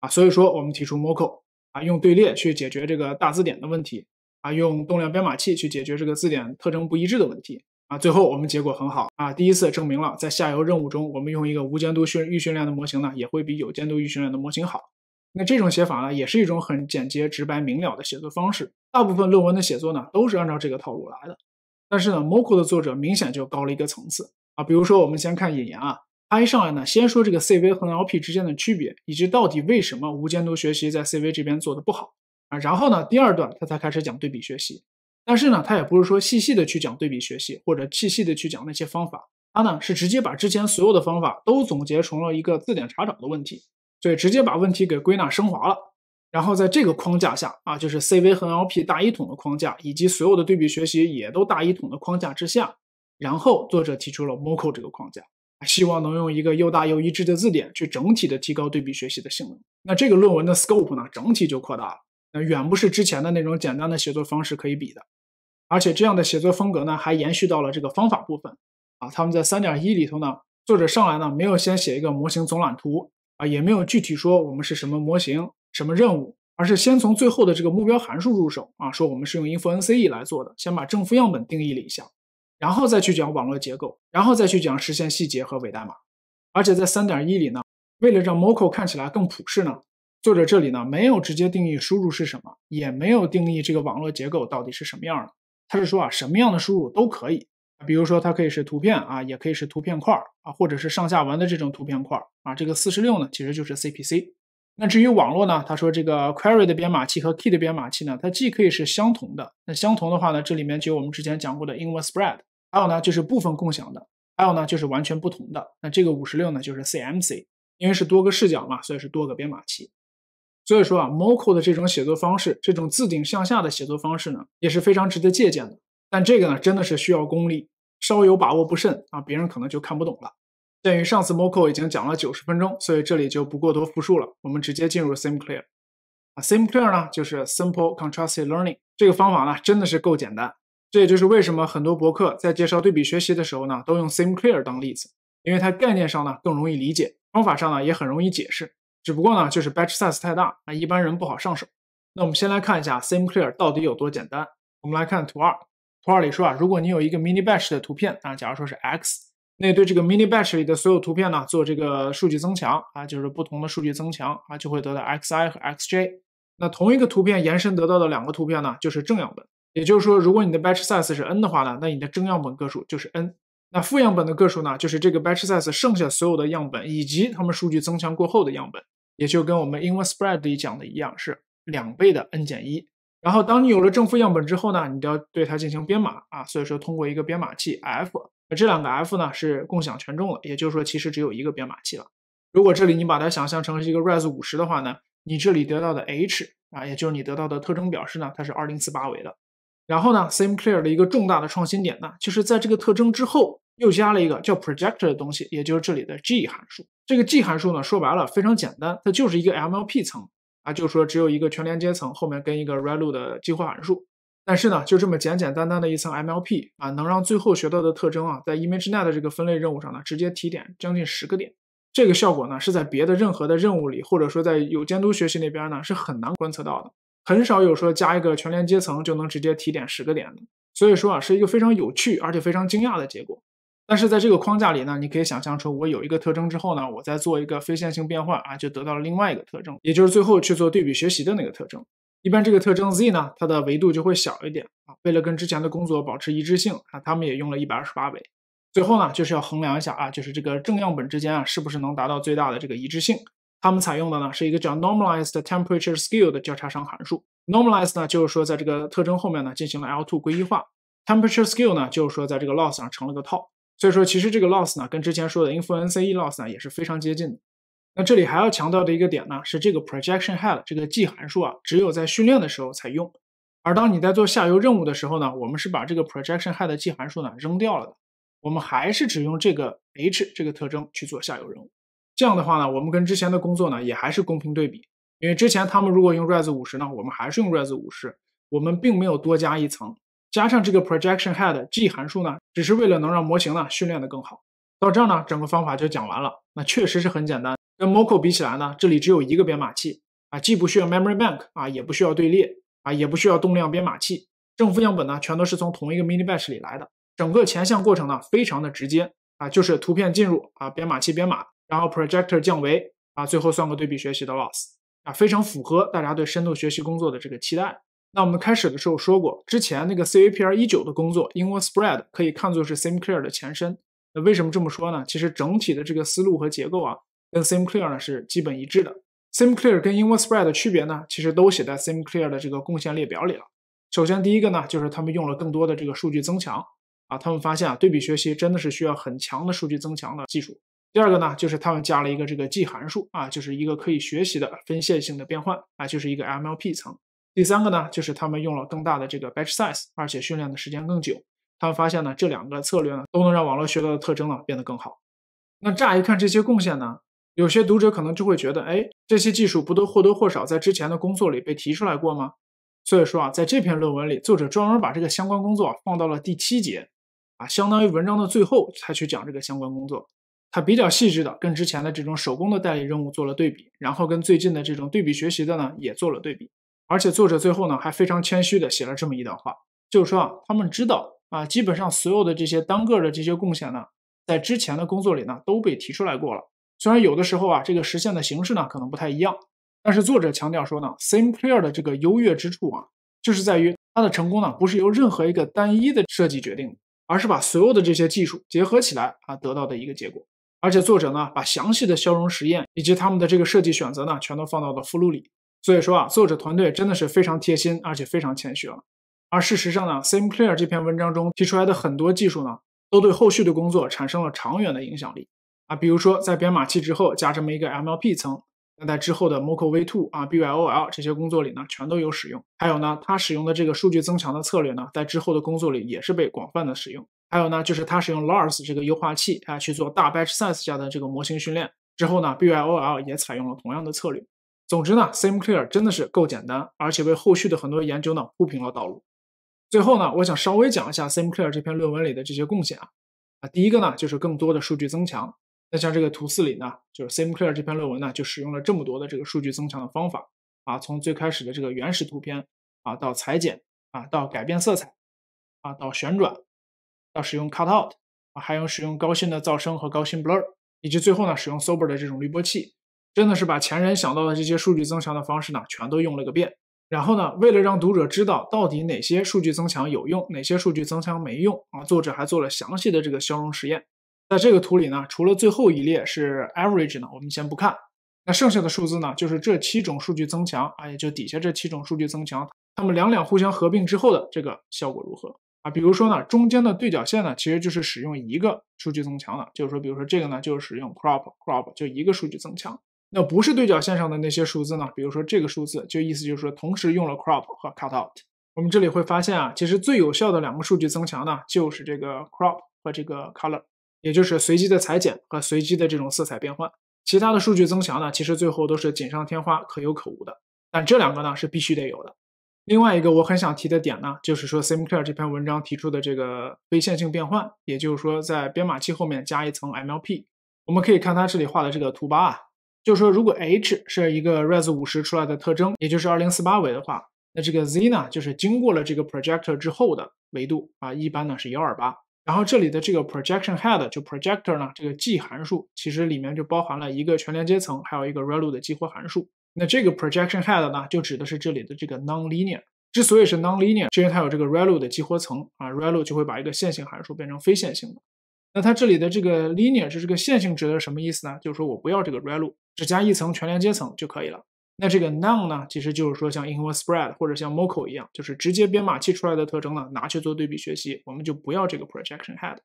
啊。所以说我们提出 MoCo 啊，用队列去解决这个大字典的问题啊，用动量编码器去解决这个字典特征不一致的问题啊。最后我们结果很好啊，第一次证明了在下游任务中，我们用一个无监督训预训练的模型呢，也会比有监督预训练的模型好。那这种写法呢，也是一种很简洁、直白、明了的写作方式。大部分论文的写作呢，都是按照这个套路来的，但是呢，Moco 的作者明显就高了一个层次啊。比如说，我们先看引言啊，他一上来呢，先说这个 CV 和 LP 之间的区别，以及到底为什么无监督学习在 CV 这边做的不好啊。然后呢，第二段他才开始讲对比学习，但是呢，他也不是说细细的去讲对比学习，或者细细的去讲那些方法，他呢是直接把之前所有的方法都总结成了一个字典查找的问题，所以直接把问题给归纳升华了。然后在这个框架下啊，就是 CV 和 LP 大一统的框架，以及所有的对比学习也都大一统的框架之下，然后作者提出了 MoCo 这个框架，希望能用一个又大又一致的字典去整体的提高对比学习的性能。那这个论文的 scope 呢，整体就扩大了，那远不是之前的那种简单的写作方式可以比的，而且这样的写作风格呢，还延续到了这个方法部分啊。他们在三点一里头呢，作者上来呢没有先写一个模型总览图啊，也没有具体说我们是什么模型。什么任务，而是先从最后的这个目标函数入手啊，说我们是用 inf nce 来做的，先把正负样本定义了一下，然后再去讲网络结构，然后再去讲实现细节和伪代码。而且在三点一里呢，为了让 moco 看起来更普适呢，作者这里呢没有直接定义输入是什么，也没有定义这个网络结构到底是什么样的，他是说啊，什么样的输入都可以，比如说它可以是图片啊，也可以是图片块啊，或者是上下文的这种图片块啊，这个四十六呢其实就是 cpc。那至于网络呢？他说这个 query 的编码器和 key 的编码器呢，它既可以是相同的。那相同的话呢，这里面就有我们之前讲过的 inverse spread，还有呢就是部分共享的，还有呢就是完全不同的。那这个五十六呢就是 CMC，因为是多个视角嘛，所以是多个编码器。所以说啊，MOCO 的这种写作方式，这种自顶向下的写作方式呢，也是非常值得借鉴的。但这个呢，真的是需要功力，稍有把握不慎啊，别人可能就看不懂了。鉴于上次 Moco 已经讲了九十分钟，所以这里就不过多复述了。我们直接进入 Same Clear 啊，Same Clear 呢就是 Simple c o n t r a s t e d Learning 这个方法呢真的是够简单。这也就是为什么很多博客在介绍对比学习的时候呢，都用 Same Clear 当例子，因为它概念上呢更容易理解，方法上呢也很容易解释。只不过呢就是 Batch Size 太大，啊一般人不好上手。那我们先来看一下 Same Clear 到底有多简单。我们来看图二，图二里说啊，如果你有一个 Mini Batch 的图片啊，假如说是 X。那对这个 mini batch 里的所有图片呢，做这个数据增强啊，就是不同的数据增强啊，就会得到 x_i 和 x_j。那同一个图片延伸得到的两个图片呢，就是正样本。也就是说，如果你的 batch size 是 n 的话呢，那你的正样本个数就是 n。那负样本的个数呢，就是这个 batch size 剩下所有的样本以及它们数据增强过后的样本，也就跟我们 inverse spread 里讲的一样，是两倍的 n 减一。然后当你有了正负样本之后呢，你都要对它进行编码啊，所以说通过一个编码器 f。这两个 F 呢是共享权重了，也就是说其实只有一个编码器了。如果这里你把它想象成是一个 Res 五十的话呢，你这里得到的 H 啊，也就是你得到的特征表示呢，它是二零四八维的。然后呢，Same Clear 的一个重大的创新点呢，就是在这个特征之后又加了一个叫 Projector 的东西，也就是这里的 G 函数。这个 G 函数呢，说白了非常简单，它就是一个 MLP 层啊，就是说只有一个全连接层，后面跟一个 ReLU 的激活函数。但是呢，就这么简简单单的一层 MLP 啊，能让最后学到的特征啊，在 ImageNet 的这个分类任务上呢，直接提点将近十个点。这个效果呢，是在别的任何的任务里，或者说在有监督学习那边呢，是很难观测到的。很少有说加一个全连接层就能直接提点十个点的。所以说啊，是一个非常有趣而且非常惊讶的结果。但是在这个框架里呢，你可以想象出我有一个特征之后呢，我再做一个非线性变换啊，就得到了另外一个特征，也就是最后去做对比学习的那个特征。一般这个特征 z 呢，它的维度就会小一点啊。为了跟之前的工作保持一致性啊，他们也用了一百二十八维。最后呢，就是要衡量一下啊，就是这个正样本之间啊，是不是能达到最大的这个一致性。他们采用的呢，是一个叫 normalized temperature scale 的交叉熵函数。normalized 呢，就是说在这个特征后面呢进行了 L2 归一化。temperature scale 呢，就是说在这个 loss 上成了个套。所以说，其实这个 loss 呢，跟之前说的 i n f e n c e loss 呢，也是非常接近的。那这里还要强调的一个点呢，是这个 projection head 这个 g 函数啊，只有在训练的时候才用，而当你在做下游任务的时候呢，我们是把这个 projection head 的 g 函数呢扔掉了的，我们还是只用这个 h 这个特征去做下游任务。这样的话呢，我们跟之前的工作呢也还是公平对比，因为之前他们如果用 res50 呢，我们还是用 res50，我们并没有多加一层，加上这个 projection head g 函数呢，只是为了能让模型呢训练的更好。到这儿呢，整个方法就讲完了，那确实是很简单。跟 MoCo 比起来呢，这里只有一个编码器啊，既不需要 Memory Bank 啊，也不需要队列啊，也不需要动量编码器。正负样本呢，全都是从同一个 mini batch 里来的。整个前向过程呢，非常的直接啊，就是图片进入啊，编码器编码，然后 projector 降维啊，最后算个对比学习的 loss 啊，非常符合大家对深度学习工作的这个期待。那我们开始的时候说过，之前那个 c a p r 一九的工作英文 s p r e a d 可以看作是 s i m e a r r 的前身。那为什么这么说呢？其实整体的这个思路和结构啊。跟 Same Clear 呢是基本一致的。Same Clear 跟 English Spread 的区别呢，其实都写在 Same Clear 的这个贡献列表里了。首先第一个呢，就是他们用了更多的这个数据增强啊，他们发现啊，对比学习真的是需要很强的数据增强的技术。第二个呢，就是他们加了一个这个 G 函数啊，就是一个可以学习的分线性的变换啊，就是一个 MLP 层。第三个呢，就是他们用了更大的这个 Batch Size，而且训练的时间更久。他们发现呢，这两个策略呢，都能让网络学到的特征呢变得更好。那乍一看这些贡献呢？有些读者可能就会觉得，哎，这些技术不都或多或少在之前的工作里被提出来过吗？所以说啊，在这篇论文里，作者专门把这个相关工作放到了第七节，啊，相当于文章的最后才去讲这个相关工作。他比较细致的跟之前的这种手工的代理任务做了对比，然后跟最近的这种对比学习的呢也做了对比。而且作者最后呢还非常谦虚的写了这么一段话，就是说啊，他们知道啊，基本上所有的这些单个的这些贡献呢，在之前的工作里呢都被提出来过了。虽然有的时候啊，这个实现的形式呢可能不太一样，但是作者强调说呢，Same p l a r 的这个优越之处啊，就是在于它的成功呢不是由任何一个单一的设计决定的，而是把所有的这些技术结合起来啊得到的一个结果。而且作者呢把详细的消融实验以及他们的这个设计选择呢全都放到了附录里。所以说啊，作者团队真的是非常贴心，而且非常谦虚了。而事实上呢，Same p l a r 这篇文章中提出来的很多技术呢，都对后续的工作产生了长远的影响力。啊，比如说在编码器之后加这么一个 MLP 层，那在之后的 MoCo v2 啊、b y o l 这些工作里呢，全都有使用。还有呢，它使用的这个数据增强的策略呢，在之后的工作里也是被广泛的使用。还有呢，就是它使用 LARS 这个优化器啊去做大 batch size 下的这个模型训练。之后呢，b y o l 也采用了同样的策略。总之呢，Same Clear 真的是够简单，而且为后续的很多研究呢铺平了道路。最后呢，我想稍微讲一下 Same Clear 这篇论文里的这些贡献啊啊，第一个呢就是更多的数据增强。那像这个图四里呢，就是 Same Clear 这篇论文呢，就使用了这么多的这个数据增强的方法啊，从最开始的这个原始图片啊，到裁剪啊，到改变色彩啊，到旋转，到使用 Cut Out，啊，还有使用高新的噪声和高新 Blur，以及最后呢，使用 s o b e r 的这种滤波器，真的是把前人想到的这些数据增强的方式呢，全都用了个遍。然后呢，为了让读者知道到底哪些数据增强有用，哪些数据增强没用啊，作者还做了详细的这个消融实验。在这个图里呢，除了最后一列是 average 呢，我们先不看。那剩下的数字呢，就是这七种数据增强啊，也就底下这七种数据增强，它们两两互相合并之后的这个效果如何啊？比如说呢，中间的对角线呢，其实就是使用一个数据增强的，就是说，比如说这个呢，就是使用 crop crop 就一个数据增强。那不是对角线上的那些数字呢？比如说这个数字，就意思就是说同时用了 crop 和 cutout。我们这里会发现啊，其实最有效的两个数据增强呢，就是这个 crop 和这个 color。也就是随机的裁剪和随机的这种色彩变换，其他的数据增强呢，其实最后都是锦上添花，可有可无的。但这两个呢是必须得有的。另外一个我很想提的点呢，就是说 SimCLR 这篇文章提出的这个非线性变换，也就是说在编码器后面加一层 MLP。我们可以看它这里画的这个图八啊，就是说如果 h 是一个 Res50 出来的特征，也就是二零四八维的话，那这个 z 呢就是经过了这个 projector 之后的维度啊，一般呢是幺二八。然后这里的这个 projection head 就 projector 呢，这个 g 函数其实里面就包含了一个全连接层，还有一个 ReLU 的激活函数。那这个 projection head 呢，就指的是这里的这个 non-linear。之所以是 non-linear，是因为它有这个 ReLU 的激活层啊，ReLU 就会把一个线性函数变成非线性的。那它这里的这个 linear 是这个线性指的是什么意思呢？就是说我不要这个 ReLU，只加一层全连接层就可以了。那这个 non 呢，其实就是说像 inverse spread 或者像 moco 一样，就是直接编码器出来的特征呢，拿去做对比学习，我们就不要这个 projection head，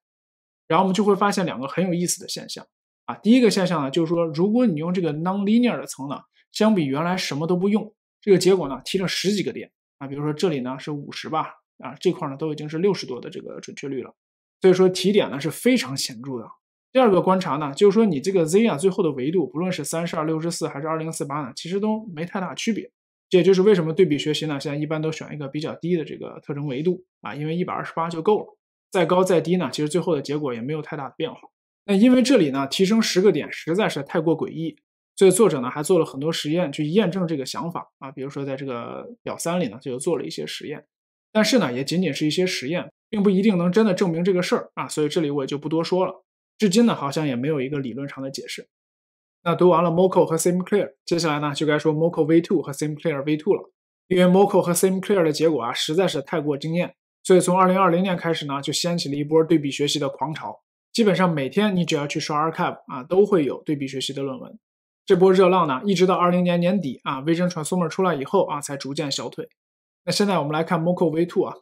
然后我们就会发现两个很有意思的现象啊。第一个现象呢，就是说如果你用这个 non linear 的层呢，相比原来什么都不用，这个结果呢，提了十几个点啊。比如说这里呢是五十吧，啊这块呢都已经是六十多的这个准确率了，所以说提点呢是非常显著的。第二个观察呢，就是说你这个 z 啊，最后的维度，不论是三十二、六十四还是二零四八呢，其实都没太大区别。这也就是为什么对比学习呢，现在一般都选一个比较低的这个特征维度啊，因为一百二十八就够了。再高再低呢，其实最后的结果也没有太大的变化。那因为这里呢，提升十个点实在是太过诡异，所以作者呢还做了很多实验去验证这个想法啊，比如说在这个表三里呢，就做了一些实验。但是呢，也仅仅是一些实验，并不一定能真的证明这个事儿啊，所以这里我也就不多说了。至今呢，好像也没有一个理论上的解释。那读完了 Moco 和 SimCLR，a 接下来呢就该说 Moco v2 和 SimCLR a v2 了。因为 Moco 和 SimCLR a 的结果啊，实在是太过惊艳，所以从2020年开始呢，就掀起了一波对比学习的狂潮。基本上每天你只要去刷 arXiv 啊，都会有对比学习的论文。这波热浪呢，一直到20年年底啊，微分 Transformer 出来以后啊，才逐渐消退。那现在我们来看 Moco v2 啊。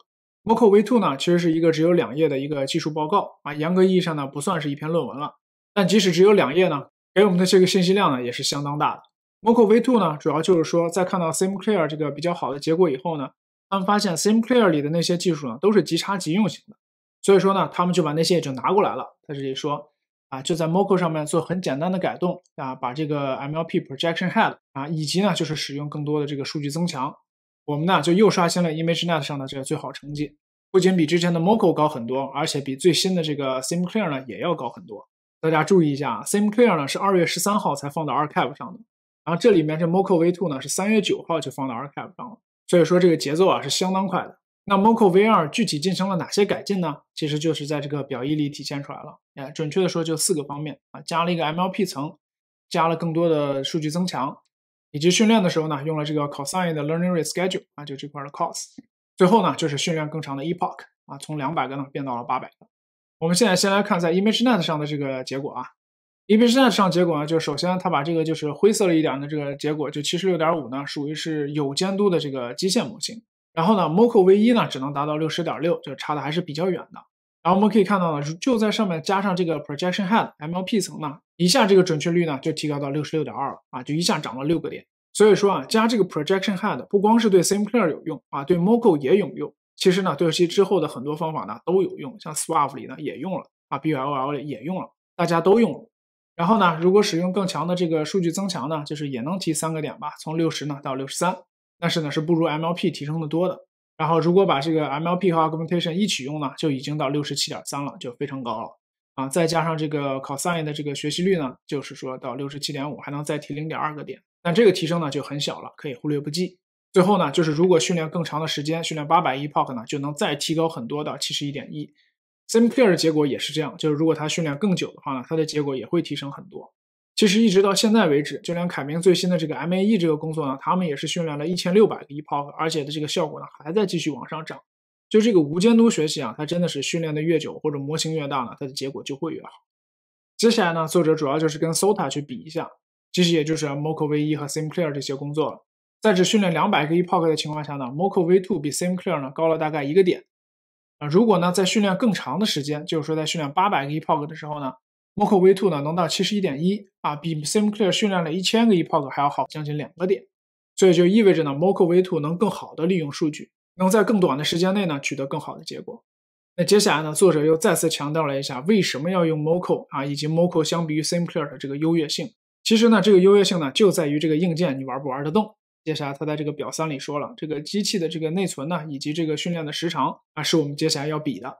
MoCo v2 呢，其实是一个只有两页的一个技术报告啊，严格意义上呢不算是一篇论文了。但即使只有两页呢，给我们的这个信息量呢也是相当大的。MoCo v2 呢，主要就是说，在看到 SimCLR 这个比较好的结果以后呢，他们发现 SimCLR 里的那些技术呢都是即插即用型的，所以说呢，他们就把那些就拿过来了，在这里说啊，就在 MoCo 上面做很简单的改动啊，把这个 MLP projection head 啊，以及呢就是使用更多的这个数据增强。我们呢就又刷新了 ImageNet 上的这个最好成绩，不仅比之前的 MoCo 高很多，而且比最新的这个 SimCLR 呢也要高很多。大家注意一下，SimCLR 呢是二月十三号才放到 a r c a p 上的，然后这里面这 MoCo v2 呢是三月九号就放到 ArcCap 上了，所以说这个节奏啊是相当快的。那 MoCo v2 具体进行了哪些改进呢？其实就是在这个表意里体现出来了。哎，准确的说就四个方面啊，加了一个 MLP 层，加了更多的数据增强。以及训练的时候呢，用了这个 cosine 的 learning rate schedule 啊，就这块的 cos。最后呢，就是训练更长的 epoch 啊，从两百个呢变到了八百。我们现在先来看在 ImageNet 上的这个结果啊。ImageNet 上结果呢，就首先它把这个就是灰色了一点的这个结果，就七十六点五呢，属于是有监督的这个基线模型。然后呢，MoCo v1 呢只能达到六十点六，就差的还是比较远的。然后我们可以看到呢，就在上面加上这个 projection head MLP 层呢，一下这个准确率呢就提高到六十六点二了啊，就一下涨了六个点。所以说啊，加这个 projection head 不光是对 s i m e p a e r 有用啊，对 moco 也有用。其实呢，对其之后的很多方法呢都有用，像 swav 里呢也用了啊，bll 也用了，大家都用了。然后呢，如果使用更强的这个数据增强呢，就是也能提三个点吧，从六十呢到六十三，但是呢是不如 MLP 提升的多的。然后，如果把这个 MLP 和 augmentation 一起用呢，就已经到六十七点三了，就非常高了啊！再加上这个 cosine 的这个学习率呢，就是说到六十七点五，还能再提零点二个点。那这个提升呢，就很小了，可以忽略不计。最后呢，就是如果训练更长的时间，训练八百 epoch 呢，就能再提高很多到七十一点一。Same pair 的结果也是这样，就是如果它训练更久的话呢，它的结果也会提升很多。其实一直到现在为止，就连凯明最新的这个 MAE 这个工作呢，他们也是训练了一千六百个 epoch，而且的这个效果呢还在继续往上涨。就这个无监督学习啊，它真的是训练的越久或者模型越大呢，它的结果就会越好。接下来呢，作者主要就是跟 SOTA 去比一下，其实也就是 MoCo v1 和 SimCLR a 这些工作了。在只训练两百个 epoch 的情况下呢，MoCo v2 比 SimCLR a 呢高了大概一个点。啊，如果呢在训练更长的时间，就是说在训练八百个 epoch 的时候呢。MoCo V2 呢能到七十一点一啊，比 SimCLR 训练了一千个 epoch 还要好将近两个点，所以就意味着呢 MoCo V2 能更好的利用数据，能在更短的时间内呢取得更好的结果。那接下来呢作者又再次强调了一下为什么要用 MoCo 啊，以及 MoCo 相比于 SimCLR 的这个优越性。其实呢这个优越性呢就在于这个硬件你玩不玩得动。接下来他在这个表三里说了这个机器的这个内存呢以及这个训练的时长啊是我们接下来要比的。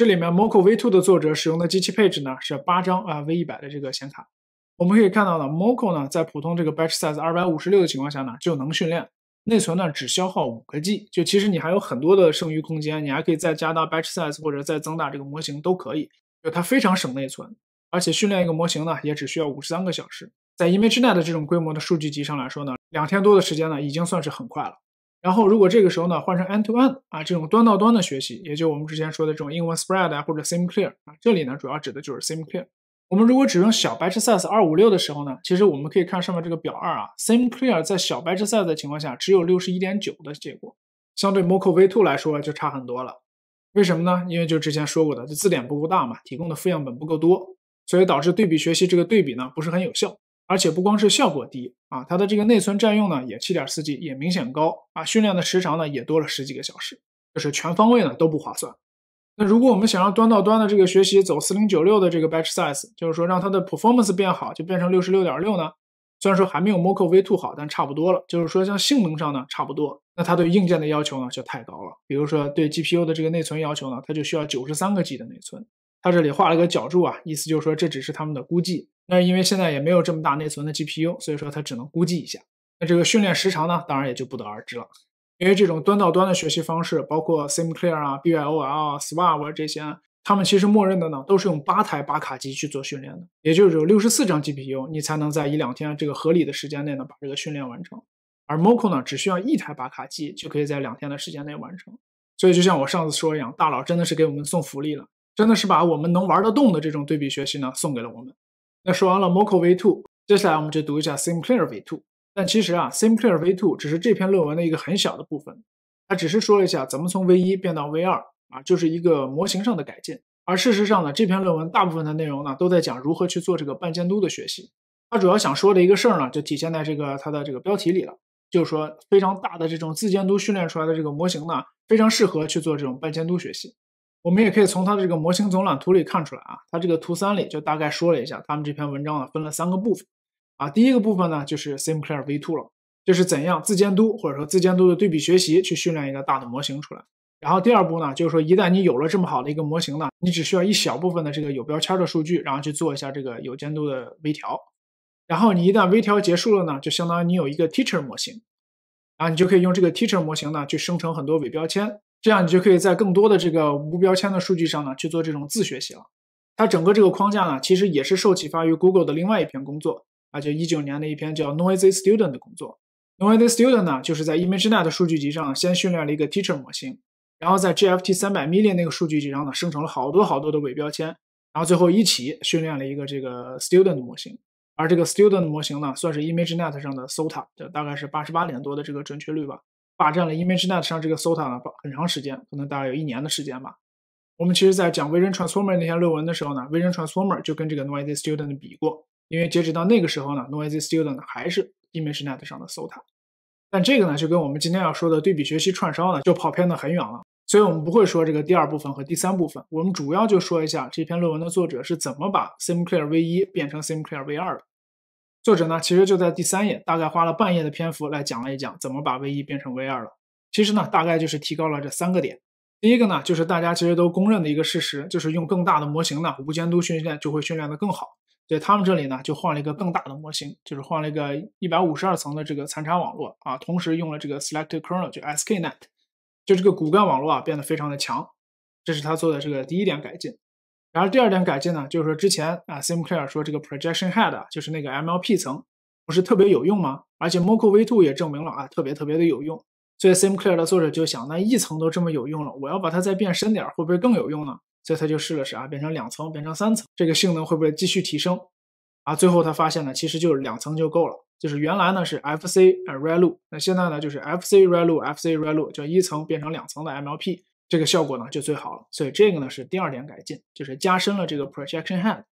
这里面 Moco V2 的作者使用的机器配置呢是八张啊 V100 的这个显卡，我们可以看到呢，Moco 呢在普通这个 batch size 二百五十六的情况下呢就能训练，内存呢只消耗五个 G，就其实你还有很多的剩余空间，你还可以再加大 batch size 或者再增大这个模型都可以，就它非常省内存，而且训练一个模型呢也只需要五十三个小时，在 ImageNet 这种规模的数据集上来说呢，两天多的时间呢已经算是很快了。然后，如果这个时候呢，换成 end-to-end 啊，这种端到端的学习，也就我们之前说的这种英文 spread 啊，或者 same clear 啊，这里呢，主要指的就是 same clear。我们如果只用小 batch size 二五六的时候呢，其实我们可以看上面这个表二啊，same clear 在小 batch size 的情况下只有六十一点九的结果，相对 MoCo v2 来说就差很多了。为什么呢？因为就之前说过的，就字典不够大嘛，提供的负样本不够多，所以导致对比学习这个对比呢不是很有效。而且不光是效果低啊，它的这个内存占用呢也七点四 G 也明显高啊，训练的时长呢也多了十几个小时，就是全方位呢都不划算。那如果我们想让端到端的这个学习走四零九六的这个 batch size，就是说让它的 performance 变好，就变成六十六点六呢，虽然说还没有 MoCo V2 好，但差不多了，就是说像性能上呢差不多。那它对硬件的要求呢就太高了，比如说对 GPU 的这个内存要求呢，它就需要九十三个 G 的内存。它这里画了个角柱啊，意思就是说这只是他们的估计。那因为现在也没有这么大内存的 GPU，所以说它只能估计一下。那这个训练时长呢，当然也就不得而知了。因为这种端到端的学习方式，包括 SimCLR 啊、b y o l 啊、SwAV 这些，他们其实默认的呢都是用八台八卡机去做训练的，也就是有六十四张 GPU，你才能在一两天这个合理的时间内呢把这个训练完成。而 MoCo 呢，只需要一台八卡机就可以在两天的时间内完成。所以就像我上次说一样，大佬真的是给我们送福利了。真的是把我们能玩得动的这种对比学习呢送给了我们。那说完了 MoCo v2，接下来我们就读一下 SimCLR a v2。但其实啊，SimCLR a v2 只是这篇论文的一个很小的部分，它只是说了一下怎么从 v1 变到 v2，啊，就是一个模型上的改进。而事实上呢，这篇论文大部分的内容呢，都在讲如何去做这个半监督的学习。它主要想说的一个事儿呢，就体现在这个它的这个标题里了，就是说非常大的这种自监督训练出来的这个模型呢，非常适合去做这种半监督学习。我们也可以从它的这个模型总览图里看出来啊，它这个图三里就大概说了一下，他们这篇文章呢分了三个部分啊，第一个部分呢就是 SimCLR v2 了，就是怎样自监督或者说自监督的对比学习去训练一个大的模型出来。然后第二步呢，就是说一旦你有了这么好的一个模型呢，你只需要一小部分的这个有标签的数据，然后去做一下这个有监督的微调。然后你一旦微调结束了呢，就相当于你有一个 teacher 模型，然后你就可以用这个 teacher 模型呢去生成很多伪标签，这样你就可以在更多的这个无标签的数据上呢去做这种自学习了。它整个这个框架呢，其实也是受启发于 Google 的另外一篇工作，啊，就一九年的一篇叫 Noisy Student 的工作。Noisy Student 呢，就是在 ImageNet 数据集上先训练了一个 Teacher 模型，然后在 GFT 三百 million 那个数据集上呢生成了好多好多的伪标签，然后最后一起训练了一个这个 Student 模型。而这个 Student 模型呢，算是 ImageNet 上的 SOTA，就大概是八十八点多的这个准确率吧。霸占了 ImageNet 上这个 SOTA 呢很长时间，可能大概有一年的时间吧。我们其实，在讲 Vision Transformer 那篇论文的时候呢，Vision Transformer 就跟这个 noisy student 比过，因为截止到那个时候呢，noisy student 还是 ImageNet 上的 SOTA。但这个呢，就跟我们今天要说的对比学习串烧呢，就跑偏的很远了。所以我们不会说这个第二部分和第三部分，我们主要就说一下这篇论文的作者是怎么把 SimCLR a v1 变成 SimCLR a v2 的。作者呢，其实就在第三页，大概花了半页的篇幅来讲了一讲怎么把 V 一变成 V 二了。其实呢，大概就是提高了这三个点。第一个呢，就是大家其实都公认的一个事实，就是用更大的模型呢，无监督训练就会训练的更好。在他们这里呢，就换了一个更大的模型，就是换了一个一百五十二层的这个残差网络啊，同时用了这个 Selective Kernel 就 SKNet，就这个骨干网络啊变得非常的强。这是他做的这个第一点改进。然后第二点改进呢，就是说之前啊，SimCLR 说这个 projection head，就是那个 MLP 层，不是特别有用吗？而且 MoCo v2 也证明了啊，特别特别的有用。所以 SimCLR 的作者就想，那一层都这么有用了，我要把它再变深点，会不会更有用呢？所以他就试了试啊，变成两层，变成三层，这个性能会不会继续提升？啊，最后他发现呢，其实就是两层就够了。就是原来呢是 FC ReLU，那现在呢就是 FC ReLU FC ReLU，叫一层变成两层的 MLP。这个效果呢就最好了，所以这个呢是第二点改进，就是加深了这个 projection head。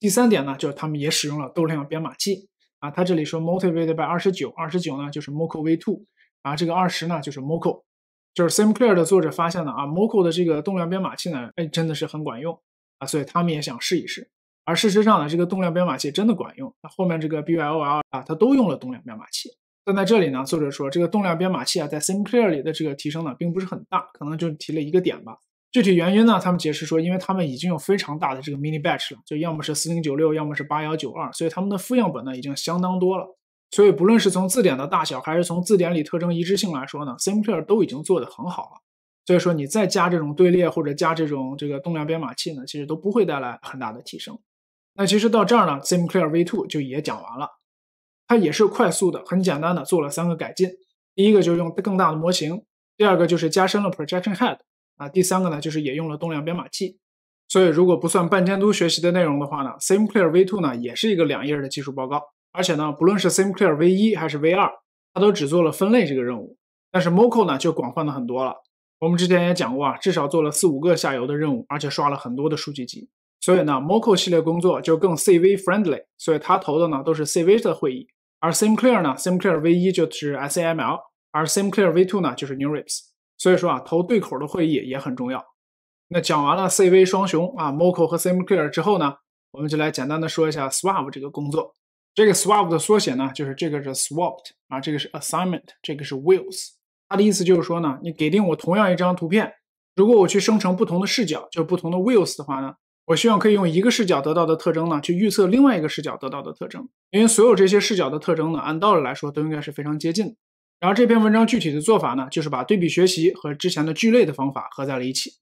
第三点呢，就是他们也使用了动量编码器啊。他这里说 motivated by 二十九，二十九呢就是 MoCo v2，o 啊，这个二十呢就是 MoCo，就是 SimCLR 的作者发现呢，啊。MoCo 的这个动量编码器呢，哎真的是很管用啊，所以他们也想试一试。而事实上呢，这个动量编码器真的管用，那后面这个 b y o l 啊，它都用了动量编码器。但在这里呢，作者说这个动量编码器啊，在 SimCLR a 里的这个提升呢，并不是很大，可能就提了一个点吧。具体原因呢，他们解释说，因为他们已经有非常大的这个 mini batch 了，就要么是四零九六，要么是八幺九二，所以他们的副样本呢已经相当多了。所以不论是从字典的大小，还是从字典里特征一致性来说呢，SimCLR a 都已经做得很好了。所以说你再加这种队列或者加这种这个动量编码器呢，其实都不会带来很大的提升。那其实到这儿呢，SimCLR a v2 就也讲完了。它也是快速的，很简单的做了三个改进。第一个就是用更大的模型，第二个就是加深了 projection head，啊，第三个呢就是也用了动量编码器。所以如果不算半监督学习的内容的话呢，SimCLR e a v2 呢也是一个两页的技术报告。而且呢，不论是 SimCLR e a v1 还是 v2，它都只做了分类这个任务。但是 MoCo 呢就广泛的很多了。我们之前也讲过啊，至少做了四五个下游的任务，而且刷了很多的数据集。所以呢，MoCo 系列工作就更 CV friendly，所以它投的呢都是 CV 的会议。而 SimCLR a 呢，SimCLR a v1 就是 SAML，而 SimCLR a v2 呢就是 n e w r i p s 所以说啊，投对口的会议也很重要。那讲完了 CV 双雄啊，MoCo 和 SimCLR a 之后呢，我们就来简单的说一下 Swap 这个工作。这个 Swap 的缩写呢，就是这个是 Swap，啊，这个是 Assignment，这个是 Wheels。它的意思就是说呢，你给定我同样一张图片，如果我去生成不同的视角，就不同的 Wheels 的话呢？我希望可以用一个视角得到的特征呢，去预测另外一个视角得到的特征，因为所有这些视角的特征呢，按道理来说都应该是非常接近的。然后这篇文章具体的做法呢，就是把对比学习和之前的聚类的方法合在了一起。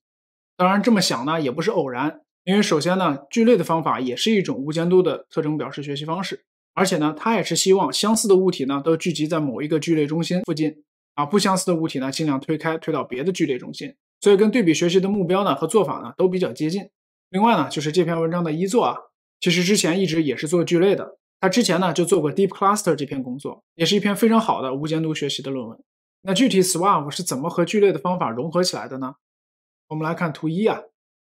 当然，这么想呢也不是偶然，因为首先呢，聚类的方法也是一种无监督的特征表示学习方式，而且呢，它也是希望相似的物体呢都聚集在某一个聚类中心附近，啊，不相似的物体呢尽量推开，推到别的聚类中心，所以跟对比学习的目标呢和做法呢都比较接近。另外呢，就是这篇文章的一作啊，其实之前一直也是做聚类的。他之前呢就做过 Deep Cluster 这篇工作，也是一篇非常好的无监督学习的论文。那具体 Swav 是怎么和聚类的方法融合起来的呢？我们来看图一啊，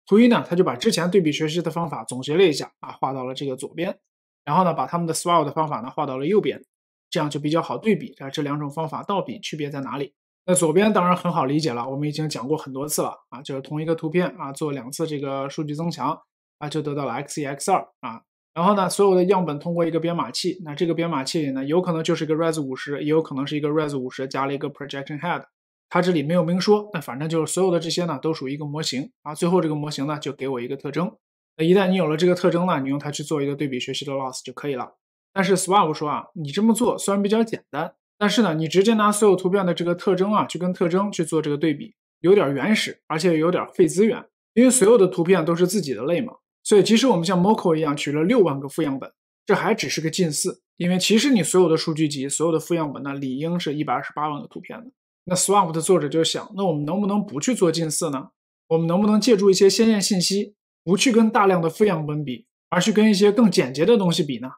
图一呢，他就把之前对比学习的方法总结了一下啊，画到了这个左边，然后呢，把他们的 Swav 的方法呢画到了右边，这样就比较好对比啊这两种方法到底区别在哪里？左边当然很好理解了，我们已经讲过很多次了啊，就是同一个图片啊，做两次这个数据增强啊，就得到了 x 一 x 二啊。然后呢，所有的样本通过一个编码器，那这个编码器里呢，有可能就是一个 res 五十，也有可能是一个 res 五十加了一个 projection head，它这里没有明说。那反正就是所有的这些呢，都属于一个模型啊。最后这个模型呢，就给我一个特征。那一旦你有了这个特征呢，你用它去做一个对比学习的 loss 就可以了。但是 Swap 说啊，你这么做虽然比较简单。但是呢，你直接拿所有图片的这个特征啊，去跟特征去做这个对比，有点原始，而且有点费资源。因为所有的图片都是自己的类嘛，所以即使我们像 MoCo 一样取了六万个负样本，这还只是个近似。因为其实你所有的数据集、所有的负样本那理应是一百二十八万个图片的。那 s w a p 的作者就想，那我们能不能不去做近似呢？我们能不能借助一些先验信息，不去跟大量的负样本比，而去跟一些更简洁的东西比呢？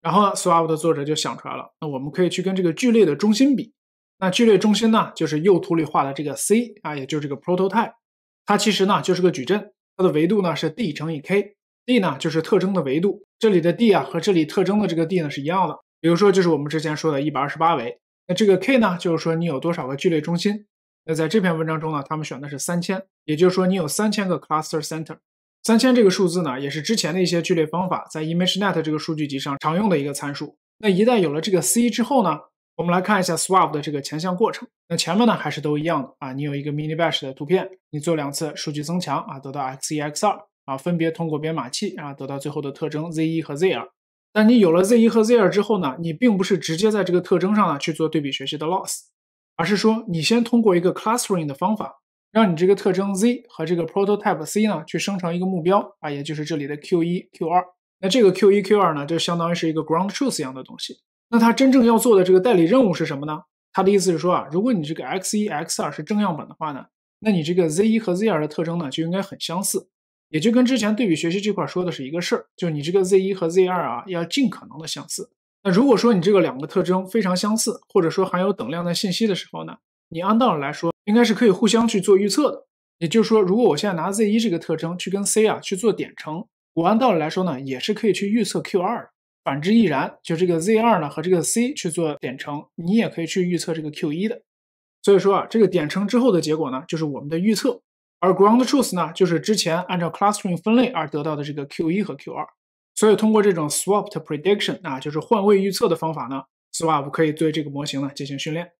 然后呢，swap 的作者就想出来了，那我们可以去跟这个聚类的中心比。那聚类中心呢，就是右图里画的这个 C 啊，也就是这个 prototype。它其实呢就是个矩阵，它的维度呢是 d 乘以 k。d 呢就是特征的维度，这里的 d 啊和这里特征的这个 d 呢是一样的。比如说就是我们之前说的128维。那这个 k 呢，就是说你有多少个聚类中心。那在这篇文章中呢，他们选的是三千，也就是说你有三千个 cluster center。三千这个数字呢，也是之前的一些序列方法在 ImageNet 这个数据集上常用的一个参数。那一旦有了这个 C 之后呢，我们来看一下 Swap 的这个前向过程。那前面呢还是都一样的啊，你有一个 m i n i b a s h 的图片，你做两次数据增强啊，得到 X 一、X 二啊，分别通过编码器啊得到最后的特征 Z 一和 Z 二。但你有了 Z 一和 Z 二之后呢，你并不是直接在这个特征上呢去做对比学习的 loss，而是说你先通过一个 clustering 的方法。让你这个特征 z 和这个 prototype c 呢，去生成一个目标啊，也就是这里的 q1、q2。那这个 q1、q2 呢，就相当于是一个 ground truth 一样的东西。那它真正要做的这个代理任务是什么呢？它的意思是说啊，如果你这个 x1、x2 是正样本的话呢，那你这个 z1 和 z2 的特征呢，就应该很相似，也就跟之前对比学习这块说的是一个事儿，就是你这个 z1 和 z2 啊，要尽可能的相似。那如果说你这个两个特征非常相似，或者说含有等量的信息的时候呢，你按道理来说。应该是可以互相去做预测的，也就是说，如果我现在拿 z 一这个特征去跟 c 啊去做点乘，我按道理来说呢，也是可以去预测 q 二，反之亦然。就这个 z 二呢和这个 c 去做点乘，你也可以去预测这个 q 一的。所以说啊，这个点乘之后的结果呢，就是我们的预测，而 ground truth 呢，就是之前按照 clustering 分类而得到的这个 q 一和 q 二。所以通过这种 swapped prediction 啊，就是换位预测的方法呢，swap 可以对这个模型呢进行训练。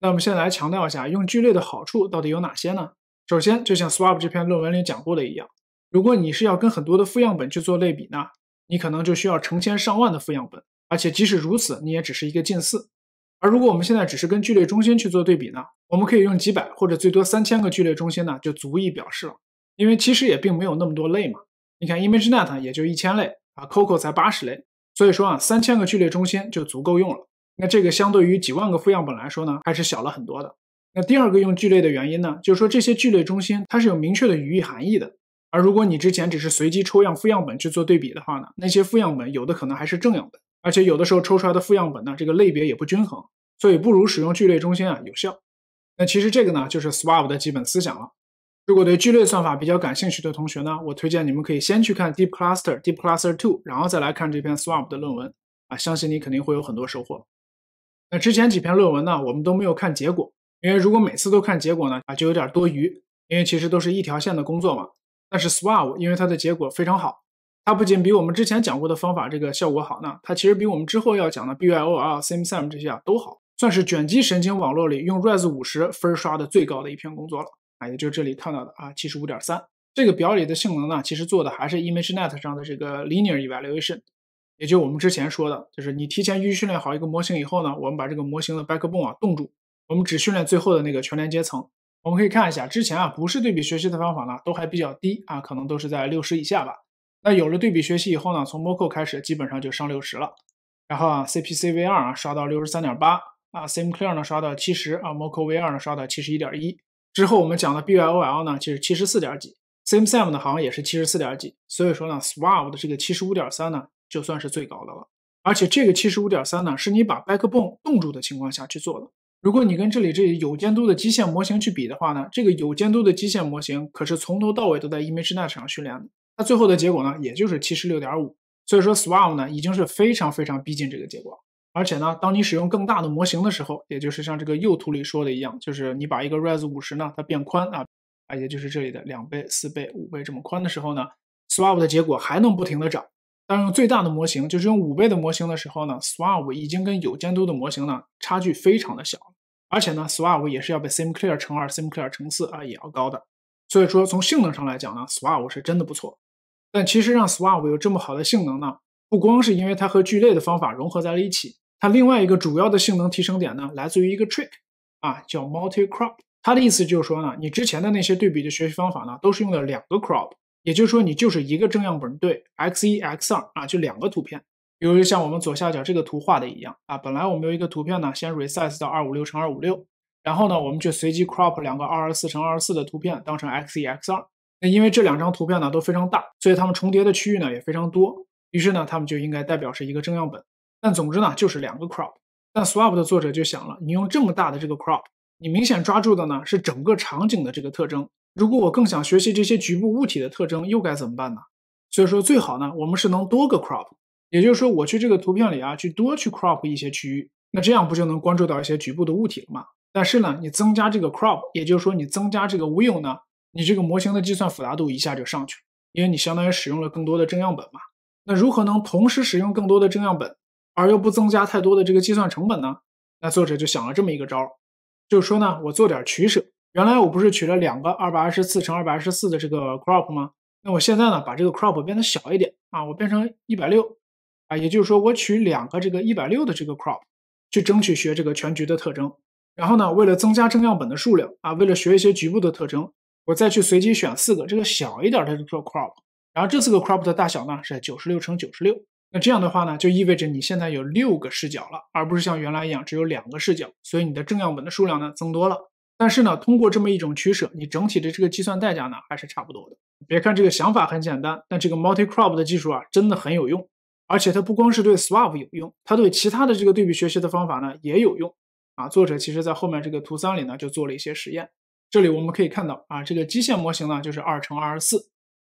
那我们现在来强调一下，用聚类的好处到底有哪些呢？首先，就像 Swab 这篇论文里讲过的一样，如果你是要跟很多的负样本去做类比呢，你可能就需要成千上万的负样本，而且即使如此，你也只是一个近似。而如果我们现在只是跟聚类中心去做对比呢，我们可以用几百或者最多三千个聚类中心呢，就足以表示了。因为其实也并没有那么多类嘛。你看 ImageNet 也就一千类啊，COCO 才八十类，所以说啊，三千个聚类中心就足够用了。那这个相对于几万个负样本来说呢，还是小了很多的。那第二个用聚类的原因呢，就是说这些聚类中心它是有明确的语义含义的，而如果你之前只是随机抽样负样本去做对比的话呢，那些负样本有的可能还是正样本，而且有的时候抽出来的负样本呢，这个类别也不均衡，所以不如使用聚类中心啊有效。那其实这个呢，就是 SWAP 的基本思想了。如果对聚类算法比较感兴趣的同学呢，我推荐你们可以先去看 DeepCluster、DeepCluster Two，然后再来看这篇 SWAP 的论文啊，相信你肯定会有很多收获。那之前几篇论文呢，我们都没有看结果，因为如果每次都看结果呢，啊就有点多余，因为其实都是一条线的工作嘛。但是 Swav，因为它的结果非常好，它不仅比我们之前讲过的方法这个效果好呢，它其实比我们之后要讲的 b y o l s i m s a m 这些啊都好，算是卷积神经网络里用 Res 五十分刷的最高的一篇工作了啊。也就这里看到的啊，七十五点三。这个表里的性能呢，其实做的还是 ImageNet 上的这个 Linear Evaluation。也就我们之前说的，就是你提前预训练好一个模型以后呢，我们把这个模型的 backbone 啊冻住，我们只训练最后的那个全连接层。我们可以看一下，之前啊不是对比学习的方法呢，都还比较低啊，可能都是在六十以下吧。那有了对比学习以后呢，从 MoCo 开始基本上就上六十了。然后啊，CPCV2 啊刷到六十三点八啊，SameCLR e a 呢刷到七十啊，MoCoV2 呢刷到七十一点一。之后我们讲的 BYOL 呢，其实七十四点几 s a m e s a m 呢好像也是七十四点几。所以说呢，SwAV 的这个七十五点三呢。就算是最高的了，而且这个七十五点三呢，是你把 backbone 冻住的情况下去做的。如果你跟这里这有监督的基线模型去比的话呢，这个有监督的基线模型可是从头到尾都在 ImageNet 上训练的，它最后的结果呢，也就是七十六点五。所以说 s w a m 呢，已经是非常非常逼近这个结果。而且呢，当你使用更大的模型的时候，也就是像这个右图里说的一样，就是你把一个 Res 五十呢，它变宽啊，啊，也就是这里的两倍、四倍、五倍这么宽的时候呢，s w a m 的结果还能不停的涨。当用最大的模型，就是用五倍的模型的时候呢，SwAV 已经跟有监督的模型呢差距非常的小而且呢，SwAV 也是要比 SimCLR 乘二、SimCLR 乘四啊也要高的。所以说从性能上来讲呢，SwAV 是真的不错。但其实让 SwAV 有这么好的性能呢，不光是因为它和聚类的方法融合在了一起，它另外一个主要的性能提升点呢，来自于一个 trick，啊叫 multi-crop。它的意思就是说呢，你之前的那些对比的学习方法呢，都是用了两个 crop。也就是说，你就是一个正样本对 x1、x2 啊，就两个图片。比如像我们左下角这个图画的一样啊，本来我们有一个图片呢，先 resize 到二五六乘二五六，然后呢，我们就随机 crop 两个二二四乘二十四的图片当成 x1、x2。那因为这两张图片呢都非常大，所以它们重叠的区域呢也非常多，于是呢，它们就应该代表是一个正样本。但总之呢，就是两个 crop。但 s w a p 的作者就想了，你用这么大的这个 crop，你明显抓住的呢是整个场景的这个特征。如果我更想学习这些局部物体的特征，又该怎么办呢？所以说，最好呢，我们是能多个 crop，也就是说，我去这个图片里啊，去多去 crop 一些区域，那这样不就能关注到一些局部的物体了吗？但是呢，你增加这个 crop，也就是说你增加这个 view 呢，你这个模型的计算复杂度一下就上去了，因为你相当于使用了更多的正样本嘛。那如何能同时使用更多的正样本，而又不增加太多的这个计算成本呢？那作者就想了这么一个招儿，就是说呢，我做点取舍。原来我不是取了两个二百二十四乘二百二十四的这个 crop 吗？那我现在呢，把这个 crop 变得小一点啊，我变成一百六啊，也就是说我取两个这个一百六的这个 crop 去争取学这个全局的特征。然后呢，为了增加正样本的数量啊，为了学一些局部的特征，我再去随机选四个这个小一点的这个 crop。然后这四个 crop 的大小呢是九十六乘九十六。那这样的话呢，就意味着你现在有六个视角了，而不是像原来一样只有两个视角，所以你的正样本的数量呢增多了。但是呢，通过这么一种取舍，你整体的这个计算代价呢还是差不多的。别看这个想法很简单，但这个 multi-crop 的技术啊，真的很有用。而且它不光是对 swap 有用，它对其他的这个对比学习的方法呢也有用。啊，作者其实在后面这个图三里呢就做了一些实验。这里我们可以看到啊，这个基线模型呢就是二乘二十四，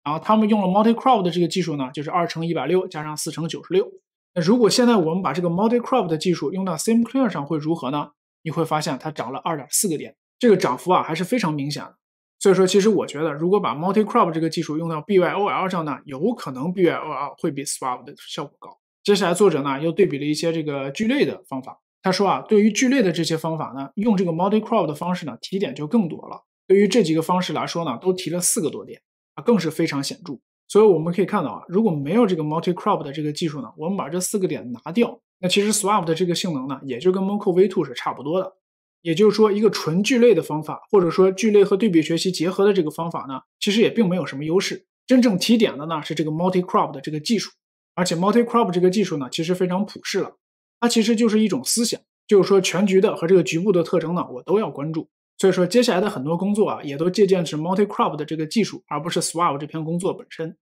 然后他们用了 multi-crop 的这个技术呢就是二乘一百六加上四乘九十六。那如果现在我们把这个 multi-crop 的技术用到 SimCLR 上会如何呢？你会发现它涨了二点四个点。这个涨幅啊还是非常明显的，所以说其实我觉得，如果把 multi crop 这个技术用到 B Y O L 上呢，有可能 B Y O L 会比 swap 的效果高。接下来作者呢又对比了一些这个聚类的方法，他说啊，对于聚类的这些方法呢，用这个 multi crop 的方式呢，提点就更多了。对于这几个方式来说呢，都提了四个多点啊，更是非常显著。所以我们可以看到啊，如果没有这个 multi crop 的这个技术呢，我们把这四个点拿掉，那其实 swap 的这个性能呢，也就跟 moco v two 是差不多的。也就是说，一个纯聚类的方法，或者说聚类和对比学习结合的这个方法呢，其实也并没有什么优势。真正提点的呢是这个 multi crop 的这个技术，而且 multi crop 这个技术呢，其实非常普适了。它其实就是一种思想，就是说全局的和这个局部的特征呢，我都要关注。所以说接下来的很多工作啊，也都借鉴是 multi crop 的这个技术，而不是 swav 这篇工作本身。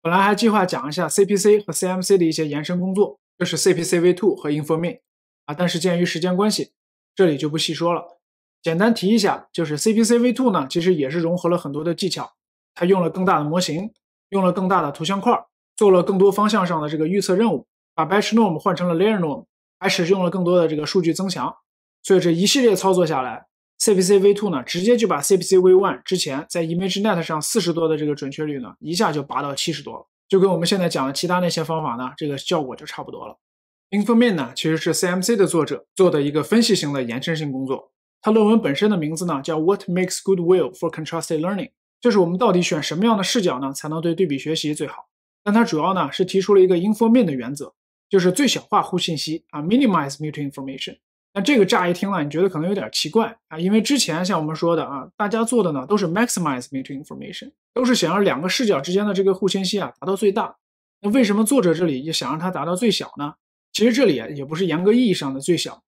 本来还计划讲一下 CPC 和 CMC 的一些延伸工作，就是 CPCV2 和 i n f o m e t 啊，但是鉴于时间关系。这里就不细说了，简单提一下，就是 CPCV2 呢，其实也是融合了很多的技巧，它用了更大的模型，用了更大的图像块，做了更多方向上的这个预测任务，把 BatchNorm 换成了 LayerNorm，还使用了更多的这个数据增强，所以这一系列操作下来，CPCV2 呢，直接就把 CPCV1 之前在 ImageNet 上四十多的这个准确率呢，一下就拔到七十多，就跟我们现在讲的其他那些方法呢，这个效果就差不多了。i n f o r m e n 呢，其实是 CMC 的作者做的一个分析型的延伸性工作。他论文本身的名字呢叫 What Makes Good Will for c o n t r a s t i d Learning，就是我们到底选什么样的视角呢，才能对对比学习最好？但它主要呢是提出了一个 i n f o r m e n 的原则，就是最小化互信息啊，minimize mutual information。那这个乍一听呢，你觉得可能有点奇怪啊，因为之前像我们说的啊，大家做的呢都是 maximize mutual information，都是想让两个视角之间的这个互信息啊达到最大。那为什么作者这里也想让它达到最小呢？其实这里也不是严格意义上的最小。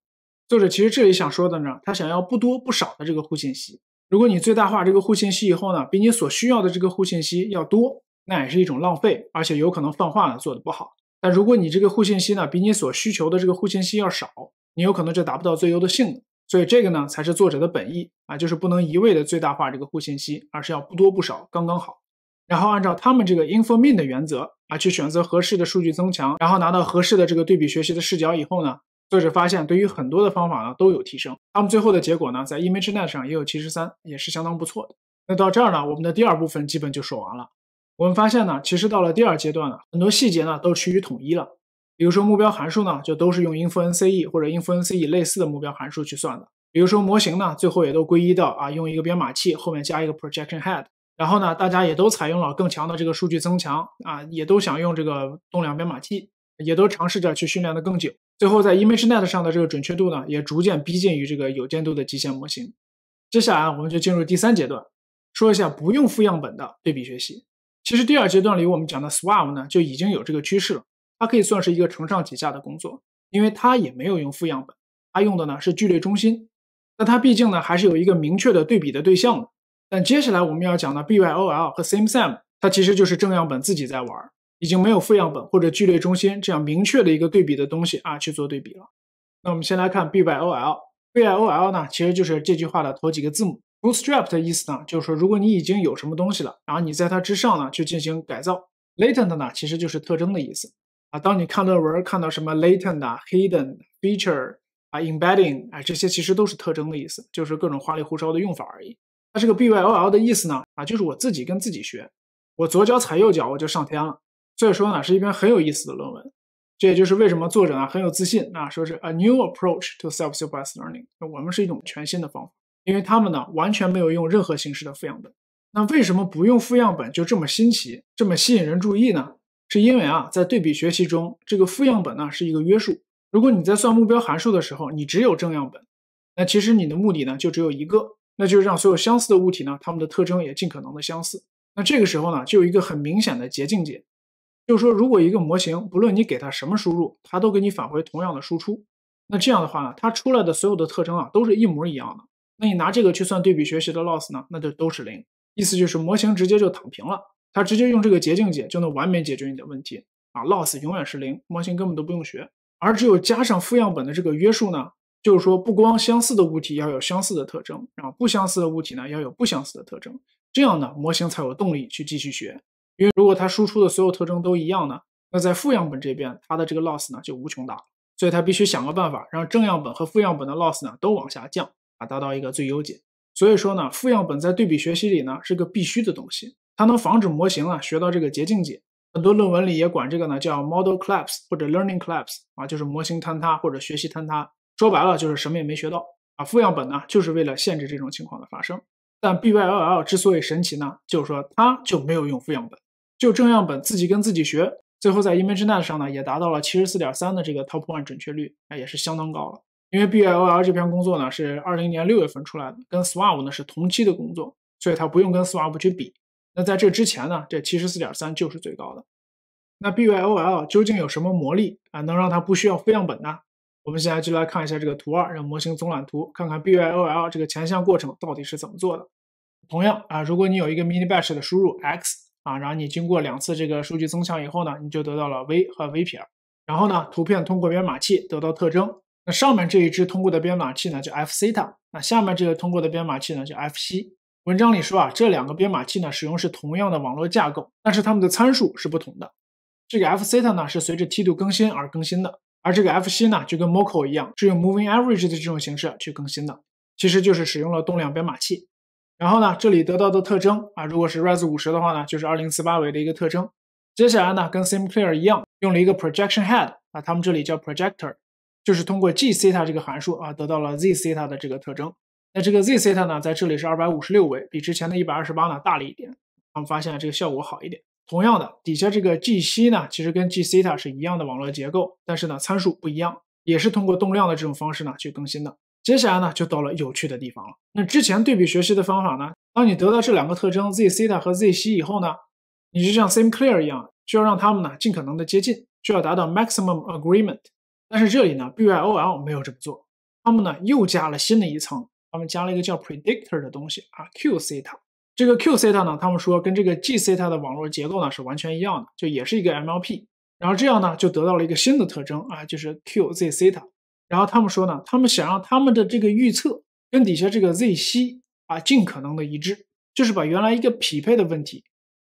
作者其实这里想说的呢，他想要不多不少的这个互信息。如果你最大化这个互信息以后呢，比你所需要的这个互信息要多，那也是一种浪费，而且有可能泛化了做得不好。但如果你这个互信息呢比你所需求的这个互信息要少，你有可能就达不到最优的性能。所以这个呢才是作者的本意啊，就是不能一味的最大化这个互信息，而是要不多不少，刚刚好。然后按照他们这个 i n f o r m i n 的原则。啊，去选择合适的数据增强，然后拿到合适的这个对比学习的视角以后呢，作者发现对于很多的方法呢都有提升。那么最后的结果呢，在 ImageNet 上也有七十三，也是相当不错的。那到这儿呢，我们的第二部分基本就说完了。我们发现呢，其实到了第二阶段了，很多细节呢都趋于统一了。比如说目标函数呢，就都是用 InfNCE 或者 InfNCE 类似的目标函数去算的。比如说模型呢，最后也都归一到啊，用一个编码器后面加一个 projection head。然后呢，大家也都采用了更强的这个数据增强啊，也都想用这个动量编码器，也都尝试着去训练的更久。最后，在 ImageNet 上的这个准确度呢，也逐渐逼近于这个有监督的极限模型。接下来，我们就进入第三阶段，说一下不用负样本的对比学习。其实第二阶段里我们讲的 s w a m 呢，就已经有这个趋势了。它可以算是一个承上启下的工作，因为它也没有用负样本，它用的呢是聚类中心。那它毕竟呢，还是有一个明确的对比的对象的。但接下来我们要讲的 B Y O L 和 Same Sam，它其实就是正样本自己在玩，已经没有负样本或者聚类中心这样明确的一个对比的东西啊去做对比了。那我们先来看 B Y O L，B Y O L 呢其实就是这句话的头几个字母。Bootstrap 的意思呢，就是说如果你已经有什么东西了，然后你在它之上呢去进行改造。Latent 呢其实就是特征的意思啊。当你看论文看到什么 latent 啊、hidden feature 啊、embedding 啊这些，其实都是特征的意思，就是各种花里胡哨的用法而已。这个 B Y O L 的意思呢？啊，就是我自己跟自己学，我左脚踩右脚，我就上天了。所以说呢，是一篇很有意思的论文。这也就是为什么作者呢很有自信啊，说是 A new approach to self-supervised learning。我们是一种全新的方法，因为他们呢完全没有用任何形式的负样本。那为什么不用负样本就这么新奇，这么吸引人注意呢？是因为啊，在对比学习中，这个负样本呢是一个约束。如果你在算目标函数的时候，你只有正样本，那其实你的目的呢就只有一个。那就是让所有相似的物体呢，它们的特征也尽可能的相似。那这个时候呢，就有一个很明显的捷径解，就是说，如果一个模型，不论你给它什么输入，它都给你返回同样的输出，那这样的话呢，它出来的所有的特征啊，都是一模一样的。那你拿这个去算对比学习的 loss 呢，那就都是零，意思就是模型直接就躺平了，它直接用这个捷径解就能完美解决你的问题啊，loss 永远是零，模型根本都不用学。而只有加上负样本的这个约束呢。就是说，不光相似的物体要有相似的特征，然后不相似的物体呢要有不相似的特征，这样呢模型才有动力去继续学。因为如果它输出的所有特征都一样呢，那在负样本这边它的这个 loss 呢就无穷大，所以它必须想个办法让正样本和负样本的 loss 呢都往下降啊，达到一个最优解。所以说呢，负样本在对比学习里呢是个必须的东西，它能防止模型啊学到这个捷径解。很多论文里也管这个呢叫 model collapse 或者 learning collapse 啊，就是模型坍塌或者学习坍塌。说白了就是什么也没学到啊！负样本呢，就是为了限制这种情况的发生。但 BYOL 之所以神奇呢，就是说它就没有用负样本，就正样本自己跟自己学，最后在 ImageNet 上呢也达到了七十四点三的这个 top one 准确率，那也是相当高了。因为 BYOL 这篇工作呢是二零年六月份出来的，跟 s w a b 呢是同期的工作，所以它不用跟 s w a b 去比。那在这之前呢，这七十四点三就是最高的。那 BYOL 究竟有什么魔力啊，能让它不需要负样本呢？我们现在就来看一下这个图二，让模型总览图，看看 B Y O L 这个前向过程到底是怎么做的。同样啊，如果你有一个 mini batch 的输入 x 啊，然后你经过两次这个数据增强以后呢，你就得到了 v 和 v 撇。然后呢，图片通过编码器得到特征，那上面这一只通过的编码器呢叫 f theta，那下面这个通过的编码器呢叫 f c。文章里说啊，这两个编码器呢使用是同样的网络架构，但是它们的参数是不同的。这个 f theta 呢是随着梯度更新而更新的。而这个 FC 呢，就跟 MoCo 一样，是用 Moving Average 的这种形式去更新的，其实就是使用了动量编码器。然后呢，这里得到的特征啊，如果是 Res 五十的话呢，就是二零四八维的一个特征。接下来呢，跟 SimCLR e 一样，用了一个 Projection Head 啊，他们这里叫 Projector，就是通过 g h e t a 这个函数啊，得到了 z h e t a 的这个特征。那这个 z h e t a 呢，在这里是二百五十六维，比之前的一百二十八呢大了一点，我们发现这个效果好一点。同样的，底下这个 g 西呢，其实跟 g 西塔是一样的网络结构，但是呢参数不一样，也是通过动量的这种方式呢去更新的。接下来呢就到了有趣的地方了。那之前对比学习的方法呢，当你得到这两个特征 z 西塔和 z 西以后呢，你就像 s a m e c l e a r 一样，就要让它们呢尽可能的接近，就要达到 maximum agreement。但是这里呢，b Y o l 没有这么做，他们呢又加了新的一层，他们加了一个叫 predictor 的东西啊，q 西塔。这个 q zeta 呢？他们说跟这个 g zeta 的网络结构呢是完全一样的，就也是一个 MLP。然后这样呢，就得到了一个新的特征啊，就是 q zeta。然后他们说呢，他们想让他们的这个预测跟底下这个 z C 啊尽可能的一致，就是把原来一个匹配的问题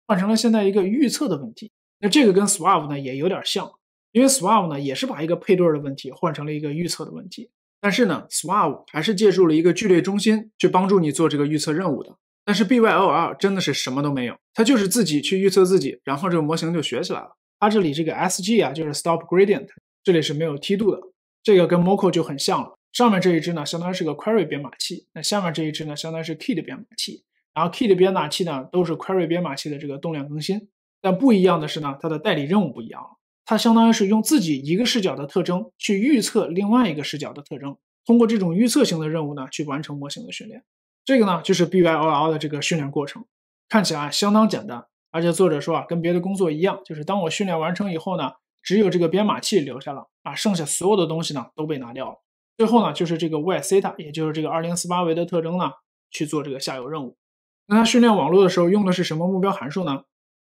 换成了现在一个预测的问题。那这个跟 Swav 呢也有点像，因为 Swav 呢也是把一个配对的问题换成了一个预测的问题。但是呢，Swav 还是借助了一个聚类中心去帮助你做这个预测任务的。但是 B Y O R 真的是什么都没有，它就是自己去预测自己，然后这个模型就学起来了。它这里这个 S G 啊，就是 Stop Gradient，这里是没有梯度的。这个跟 MoCo 就很像了。上面这一只呢，相当于是个 Query 编码器，那下面这一只呢，相当于是 Key 的编码器。然后 Key 的编码器呢，都是 Query 编码器的这个动量更新。但不一样的是呢，它的代理任务不一样，了。它相当于是用自己一个视角的特征去预测另外一个视角的特征，通过这种预测型的任务呢，去完成模型的训练。这个呢，就是 B Y O L 的这个训练过程，看起来相当简单。而且作者说啊，跟别的工作一样，就是当我训练完成以后呢，只有这个编码器留下了啊，剩下所有的东西呢都被拿掉了。最后呢，就是这个 y theta，也就是这个二零四八维的特征呢，去做这个下游任务。那他训练网络的时候用的是什么目标函数呢？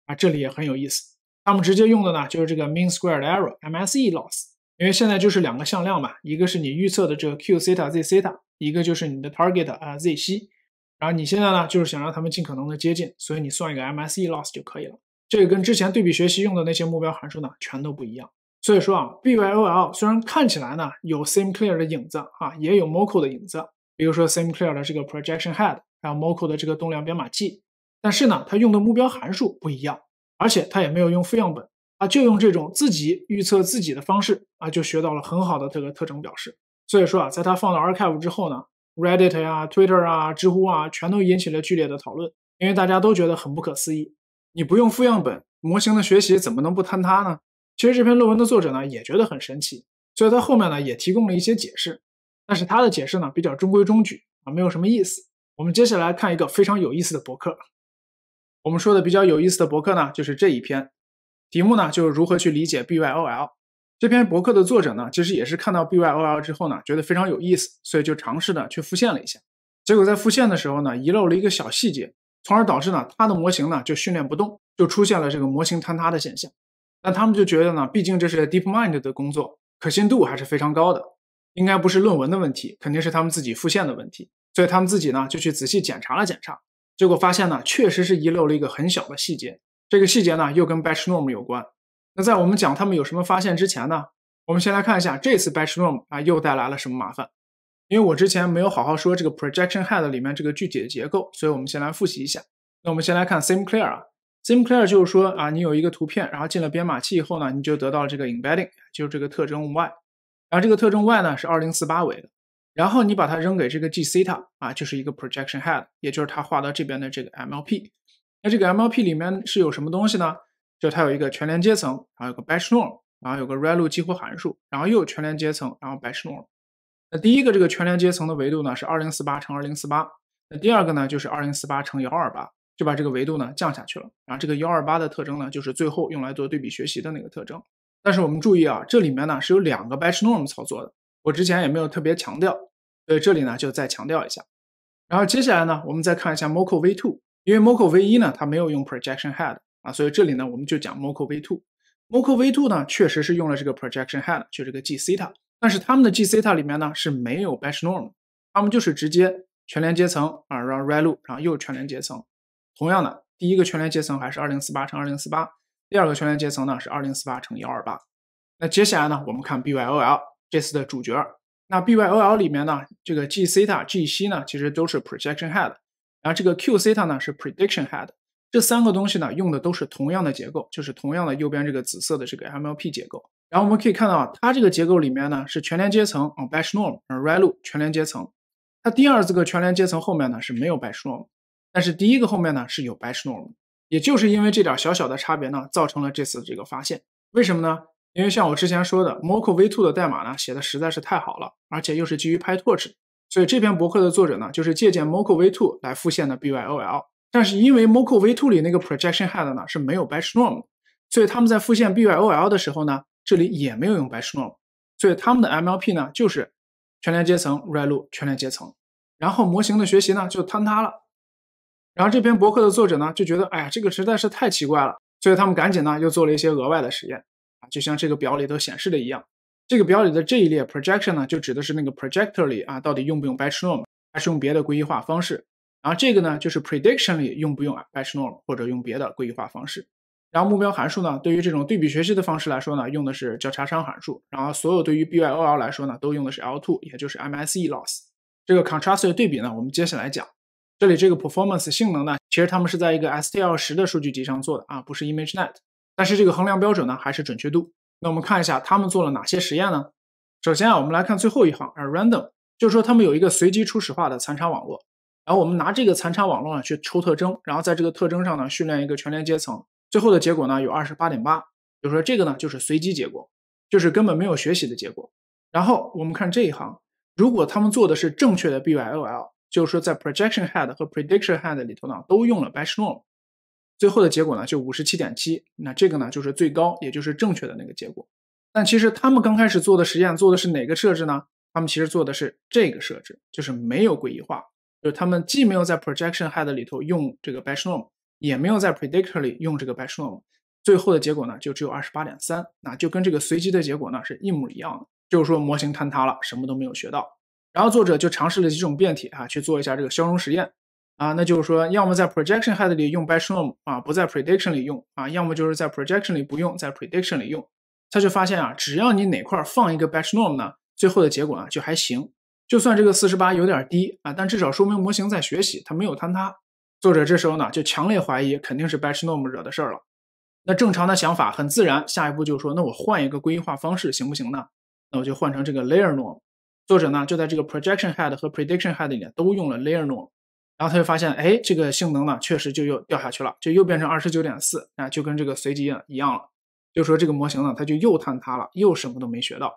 啊，这里也很有意思，他们直接用的呢就是这个 mean squared error，MSE loss。因为现在就是两个向量嘛，一个是你预测的这个 q 西塔 z 西塔，一个就是你的 target 啊 z 西。然后你现在呢，就是想让他们尽可能的接近，所以你算一个 MSE loss 就可以了。这个跟之前对比学习用的那些目标函数呢，全都不一样。所以说啊，B y O L 虽然看起来呢有 same clear 的影子啊，也有 mo co 的影子，比如说 same clear 的这个 projection head，还有 mo co 的这个动量编码器，但是呢，它用的目标函数不一样，而且它也没有用负样本。他就用这种自己预测自己的方式啊，就学到了很好的这个特征表示。所以说啊，在他放到 a r h i v 之后呢，Reddit 呀、Twitter 啊、知乎啊，全都引起了剧烈的讨论，因为大家都觉得很不可思议。你不用负样本，模型的学习怎么能不坍塌呢？其实这篇论文的作者呢，也觉得很神奇，所以他后面呢也提供了一些解释，但是他的解释呢比较中规中矩啊，没有什么意思。我们接下来看一个非常有意思的博客。我们说的比较有意思的博客呢，就是这一篇。题目呢，就是如何去理解 BYOL 这篇博客的作者呢，其实也是看到 BYOL 之后呢，觉得非常有意思，所以就尝试呢去复现了一下。结果在复现的时候呢，遗漏了一个小细节，从而导致呢，它的模型呢就训练不动，就出现了这个模型坍塌的现象。但他们就觉得呢，毕竟这是 DeepMind 的工作，可信度还是非常高的，应该不是论文的问题，肯定是他们自己复现的问题。所以他们自己呢就去仔细检查了检查，结果发现呢，确实是遗漏了一个很小的细节。这个细节呢，又跟 Batch Norm 有关。那在我们讲他们有什么发现之前呢，我们先来看一下这次 Batch Norm 啊又带来了什么麻烦。因为我之前没有好好说这个 Projection Head 里面这个具体的结构，所以我们先来复习一下。那我们先来看 Same Clear 啊，Same Clear 就是说啊，你有一个图片，然后进了编码器以后呢，你就得到这个 Embedding，就是这个特征 y。然后这个特征 y 呢是二零四八维的，然后你把它扔给这个 G Ceta 啊，就是一个 Projection Head，也就是它画到这边的这个 MLP。那这个 MLP 里面是有什么东西呢？就它有一个全连接层，然后有个 Batch Norm，然后有个 ReLU 激活函数，然后又有全连接层，然后 Batch Norm。那第一个这个全连接层的维度呢是二零四八乘二零四八，那第二个呢就是二零四八乘幺二八，就把这个维度呢降下去了。然后这个幺二八的特征呢，就是最后用来做对比学习的那个特征。但是我们注意啊，这里面呢是有两个 Batch Norm 操作的，我之前也没有特别强调，所以这里呢就再强调一下。然后接下来呢，我们再看一下 MoCo v2。因为 MoCo V1 呢，它没有用 projection head 啊，所以这里呢，我们就讲 MoCo V2。MoCo V2 呢，确实是用了这个 projection head，就这个 g theta，但是他们的 g theta 里面呢是没有 batch norm，他们就是直接全连接层啊，然后 relu，然后又全连接层。同样的，第一个全连接层还是二零四八乘二零四八，第二个全连接层呢是二零四八乘幺二八。那接下来呢，我们看 BYOL 这次的主角。那 BYOL 里面呢，这个 g theta、g c 呢，其实都是 projection head。然后这个 Q C 它呢是 prediction head，这三个东西呢用的都是同样的结构，就是同样的右边这个紫色的这个 MLP 结构。然后我们可以看到啊，它这个结构里面呢是全连接层啊，batch norm 嗯 r e l u 全连接层。它第二个全连接层后面呢是没有 batch norm，但是第一个后面呢是有 batch norm。也就是因为这点小小的差别呢，造成了这次这个发现。为什么呢？因为像我之前说的，MoCo v2 的代码呢写的实在是太好了，而且又是基于 PyTorch。所以这篇博客的作者呢，就是借鉴 MoCo v2 来复现的 BYOL，但是因为 MoCo v2 里那个 projection head 呢是没有 batch norm，所以他们在复现 BYOL 的时候呢，这里也没有用 batch norm，所以他们的 MLP 呢就是全连接层 relu 全连接层，然后模型的学习呢就坍塌了。然后这篇博客的作者呢就觉得，哎呀，这个实在是太奇怪了，所以他们赶紧呢又做了一些额外的实验，啊，就像这个表里头显示的一样。这个表里的这一列 projection 呢，就指的是那个 projector 里啊，到底用不用 batch norm，还是用别的归一化方式。然后这个呢，就是 prediction 里用不用 batch norm，或者用别的归一化方式。然后目标函数呢，对于这种对比学习的方式来说呢，用的是交叉熵函数。然后所有对于 B Y O L 来说呢，都用的是 L t o 也就是 M S E loss。这个 contrast 对比呢，我们接下来讲。这里这个 performance 性能呢，其实他们是在一个 S T L 十的数据集上做的啊，不是 ImageNet。但是这个衡量标准呢，还是准确度。那我们看一下他们做了哪些实验呢？首先啊，我们来看最后一行，random，a 就是说他们有一个随机初始化的残差网络，然后我们拿这个残差网络呢去抽特征，然后在这个特征上呢训练一个全连接层，最后的结果呢有二十八点八，就是说这个呢就是随机结果，就是根本没有学习的结果。然后我们看这一行，如果他们做的是正确的 BYOL，就是说在 projection head 和 prediction head 里头呢都用了 batch norm。最后的结果呢，就五十七点七，那这个呢就是最高，也就是正确的那个结果。但其实他们刚开始做的实验做的是哪个设置呢？他们其实做的是这个设置，就是没有归一化，就是他们既没有在 projection head 里头用这个 batch norm，也没有在 predictor 里用这个 batch norm。最后的结果呢，就只有二十八点三，那就跟这个随机的结果呢是一模一样的，就是说模型坍塌了，什么都没有学到。然后作者就尝试了几种变体啊，去做一下这个消融实验。啊，那就是说，要么在 projection head 里用 batch norm 啊，不在 prediction 里用啊；要么就是在 projection 里不用，在 prediction 里用。他就发现啊，只要你哪块放一个 batch norm 呢，最后的结果啊就还行。就算这个四十八有点低啊，但至少说明模型在学习，它没有坍塌。作者这时候呢就强烈怀疑，肯定是 batch norm 惹的事儿了。那正常的想法很自然，下一步就是说，那我换一个归一化方式行不行呢？那我就换成这个 layer norm。作者呢就在这个 projection head 和 prediction head 里面都用了 layer norm。然后他就发现，哎，这个性能呢，确实就又掉下去了，就又变成二十九点四，啊，就跟这个随机一样了。就说这个模型呢，它就又坍塌了，又什么都没学到。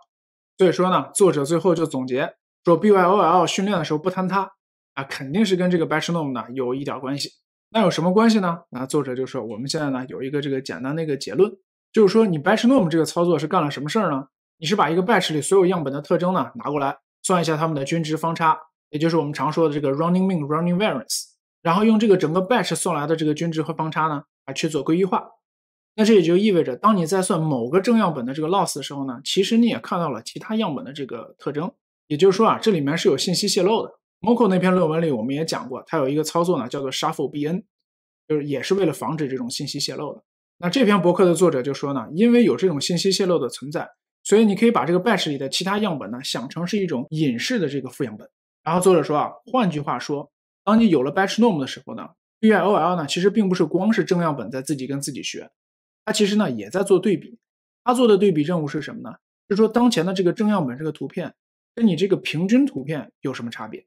所以说呢，作者最后就总结说，B Y O L 训练的时候不坍塌，啊，肯定是跟这个 batch norm 呢有一点关系。那有什么关系呢？那作者就说，我们现在呢有一个这个简单的一个结论，就是说你 batch norm 这个操作是干了什么事儿呢？你是把一个 batch 里所有样本的特征呢拿过来，算一下它们的均值方差。也就是我们常说的这个 running mean、running variance，然后用这个整个 batch 送来的这个均值和方差呢啊去做归一化。那这也就意味着，当你在算某个正样本的这个 loss 的时候呢，其实你也看到了其他样本的这个特征。也就是说啊，这里面是有信息泄露的。Moco 那篇论文里我们也讲过，它有一个操作呢叫做 shuffle BN，就是也是为了防止这种信息泄露的。那这篇博客的作者就说呢，因为有这种信息泄露的存在，所以你可以把这个 batch 里的其他样本呢想成是一种隐式的这个负样本。然后作者说啊，换句话说，当你有了 batch norm 的时候呢，B I O L 呢其实并不是光是正样本在自己跟自己学，它其实呢也在做对比。它做的对比任务是什么呢？是说当前的这个正样本这个图片跟你这个平均图片有什么差别？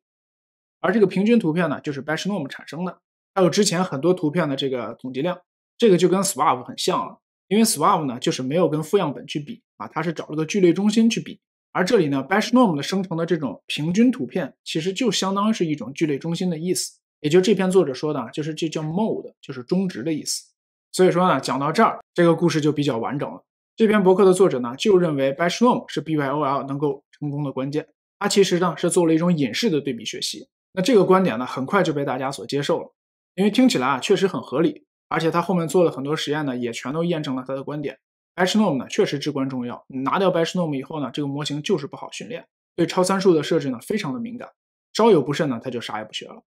而这个平均图片呢，就是 batch norm 产生的，还有之前很多图片的这个统计量，这个就跟 swap 很像了。因为 swap 呢就是没有跟负样本去比啊，它是找了个聚类中心去比。而这里呢 b a s h Norm 的生成的这种平均图片，其实就相当于是一种聚类中心的意思，也就这篇作者说的，就是这叫 Mode，就是中值的意思。所以说呢，讲到这儿，这个故事就比较完整了。这篇博客的作者呢，就认为 b a s h Norm 是 BYOL 能够成功的关键。他其实呢是做了一种隐式的对比学习。那这个观点呢，很快就被大家所接受了，因为听起来啊确实很合理，而且他后面做了很多实验呢，也全都验证了他的观点。Batch Norm 呢确实至关重要，拿掉 Batch Norm 以后呢，这个模型就是不好训练，对超参数的设置呢非常的敏感，稍有不慎呢，它就啥也不学了。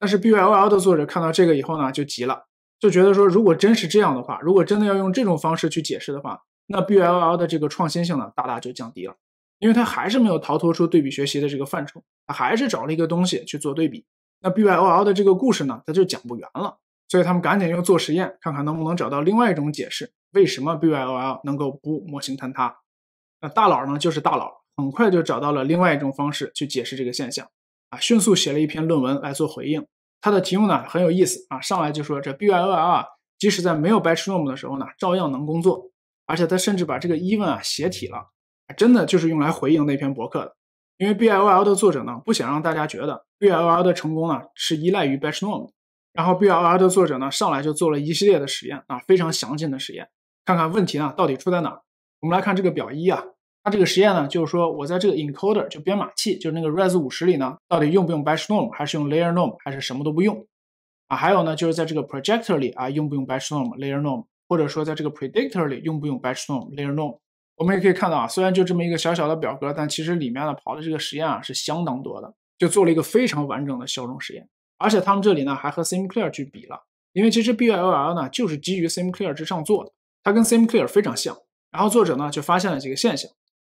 但是 B Y O L 的作者看到这个以后呢，就急了，就觉得说如果真是这样的话，如果真的要用这种方式去解释的话，那 B Y O L 的这个创新性呢，大大就降低了，因为它还是没有逃脱出对比学习的这个范畴，它还是找了一个东西去做对比。那 B Y O L 的这个故事呢，它就讲不圆了，所以他们赶紧又做实验，看看能不能找到另外一种解释。为什么 B y O L 能够不模型坍塌？那大佬呢？就是大佬，很快就找到了另外一种方式去解释这个现象啊，迅速写了一篇论文来做回应。他的题目呢很有意思啊，上来就说这 B y O L 啊，即使在没有 batch norm 的时候呢，照样能工作。而且他甚至把这个 even 啊写体了，真的就是用来回应那篇博客的。因为 B y O L 的作者呢不想让大家觉得 B y O L 的成功呢是依赖于 batch norm。然后 B y O L 的作者呢上来就做了一系列的实验啊，非常详尽的实验。看看问题呢到底出在哪？我们来看这个表一啊，它这个实验呢就是说我在这个 encoder 就编码器，就是那个 Res50 里呢，到底用不用 Batch Norm，还是用 Layer Norm，还是什么都不用啊？还有呢，就是在这个 projector 里啊，用不用 Batch Norm、Layer Norm，或者说在这个 predictor 里用不用 Batch Norm、Layer Norm？我们也可以看到啊，虽然就这么一个小小的表格，但其实里面呢跑的这个实验啊是相当多的，就做了一个非常完整的消融实验。而且他们这里呢还和 SimCLR 去比了，因为其实 b l l 呢就是基于 SimCLR 之上做的。它跟 Same Clear 非常像，然后作者呢就发现了几个现象。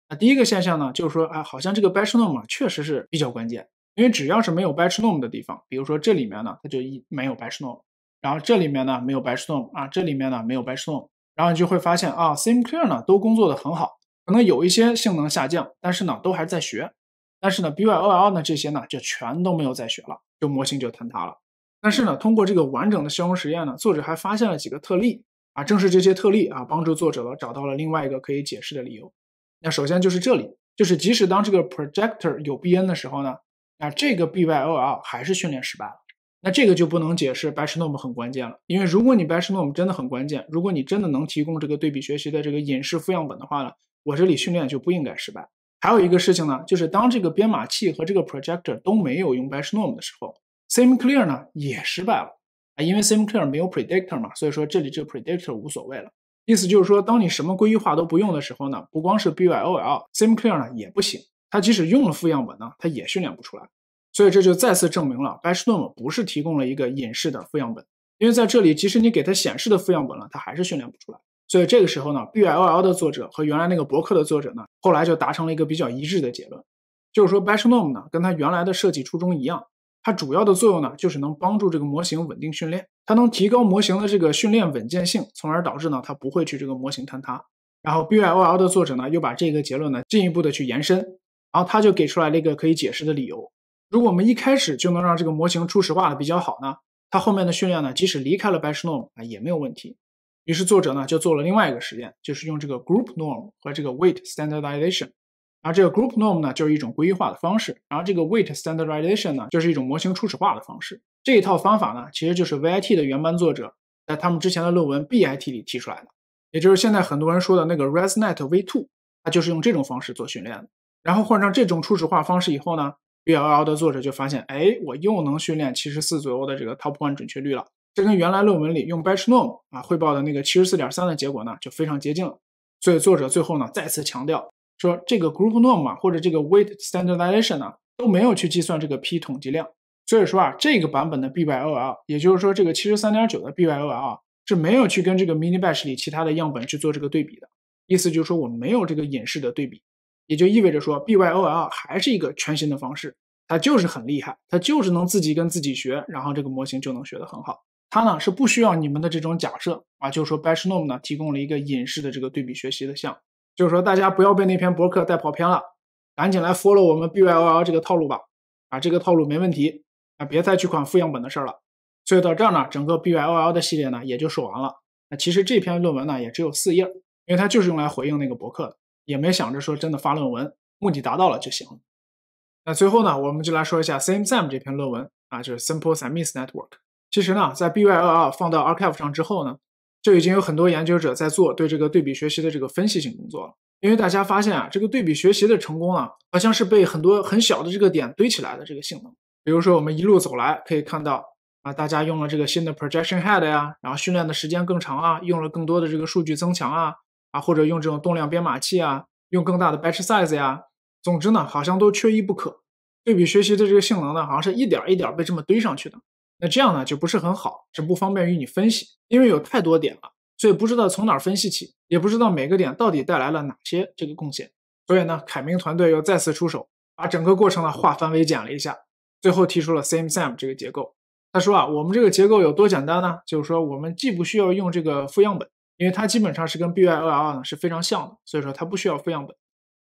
那第一个现象呢，就是说，哎，好像这个 Batch Norm 啊，确实是比较关键，因为只要是没有 Batch Norm 的地方，比如说这里面呢，它就一没有 Batch Norm，然后这里面呢没有 Batch Norm，啊，这里面呢没有 Batch Norm，然后你就会发现啊，Same Clear 呢都工作的很好，可能有一些性能下降，但是呢都还在学，但是呢 B Y O L 呢这些呢就全都没有在学了，就模型就坍塌了。但是呢，通过这个完整的消融实验呢，作者还发现了几个特例。啊，正是这些特例啊，帮助作者找到了另外一个可以解释的理由。那首先就是这里，就是即使当这个 projector 有 b n 的时候呢，那这个 b y o l 还是训练失败了。那这个就不能解释 batch norm 很关键了，因为如果你 batch norm 真的很关键，如果你真的能提供这个对比学习的这个隐式副样本的话呢，我这里训练就不应该失败。还有一个事情呢，就是当这个编码器和这个 projector 都没有用 batch norm 的时候，same clear 呢也失败了。啊，因为 Same Clear 没有 predictor 嘛，所以说这里这个 predictor 无所谓了。意思就是说，当你什么归一化都不用的时候呢，不光是 B Y O L，Same Clear 呢也不行。它即使用了负样本呢，它也训练不出来。所以这就再次证明了 b a s h Norm 不是提供了一个隐式的负样本。因为在这里，即使你给它显示的负样本呢，它还是训练不出来。所以这个时候呢，B o L 的作者和原来那个博客的作者呢，后来就达成了一个比较一致的结论，就是说 b a s h Norm 呢，跟它原来的设计初衷一样。它主要的作用呢，就是能帮助这个模型稳定训练，它能提高模型的这个训练稳健性，从而导致呢，它不会去这个模型坍塌。然后 B I O L 的作者呢，又把这个结论呢进一步的去延伸，然后他就给出来了一个可以解释的理由：如果我们一开始就能让这个模型初始化的比较好呢，它后面的训练呢，即使离开了 Batch Norm 啊也没有问题。于是作者呢就做了另外一个实验，就是用这个 Group Norm 和这个 Weight Standardization。而这个 group norm 呢，就是一种规划的方式；然后这个 weight standardization 呢，就是一种模型初始化的方式。这一套方法呢，其实就是 ViT 的原班作者在他们之前的论文 B I T 里提出来的，也就是现在很多人说的那个 ResNet v two 它就是用这种方式做训练的。然后换上这种初始化方式以后呢，B L L 的作者就发现，哎，我又能训练七十四左右的这个 top one 准确率了，这跟原来论文里用 batch norm 啊汇报的那个七十四点三的结果呢，就非常接近了。所以作者最后呢，再次强调。说这个 group norm 啊，或者这个 weight standardization 呢，都没有去计算这个 p 统计量。所以说啊，这个版本的 B Y O L，也就是说这个七十三点九的 B Y O L 是没有去跟这个 mini batch 里其他的样本去做这个对比的。意思就是说，我没有这个隐式的对比，也就意味着说，B Y O L 还是一个全新的方式，它就是很厉害，它就是能自己跟自己学，然后这个模型就能学得很好。它呢是不需要你们的这种假设啊，就是说 batch norm 呢提供了一个隐式的这个对比学习的项。就是说大家不要被那篇博客带跑偏了，赶紧来 follow 我们 B Y O L 这个套路吧，啊这个套路没问题，啊别再去管副样本的事儿了。所以到这儿呢，整个 B Y O L 的系列呢也就说完了。那其实这篇论文呢也只有四页，因为它就是用来回应那个博客的，也没想着说真的发论文，目的达到了就行了。那最后呢，我们就来说一下 Same s a m 这篇论文啊，就是 Simple s a m i s Network。其实呢，在 B Y O L 放到 a r h i v 上之后呢。就已经有很多研究者在做对这个对比学习的这个分析性工作了，因为大家发现啊，这个对比学习的成功啊，好像是被很多很小的这个点堆起来的这个性能。比如说我们一路走来可以看到啊，大家用了这个新的 projection head 呀，然后训练的时间更长啊，用了更多的这个数据增强啊，啊或者用这种动量编码器啊，用更大的 batch size 呀，总之呢，好像都缺一不可。对比学习的这个性能呢，好像是一点一点被这么堆上去的。那这样呢就不是很好，是不方便与你分析，因为有太多点了，所以不知道从哪分析起，也不知道每个点到底带来了哪些这个贡献。所以呢，凯明团队又再次出手，把整个过程呢化繁为简了一下，最后提出了 s a m e s a m 这个结构。他说啊，我们这个结构有多简单呢？就是说我们既不需要用这个负样本，因为它基本上是跟 b y o l 呢是非常像的，所以说它不需要负样本。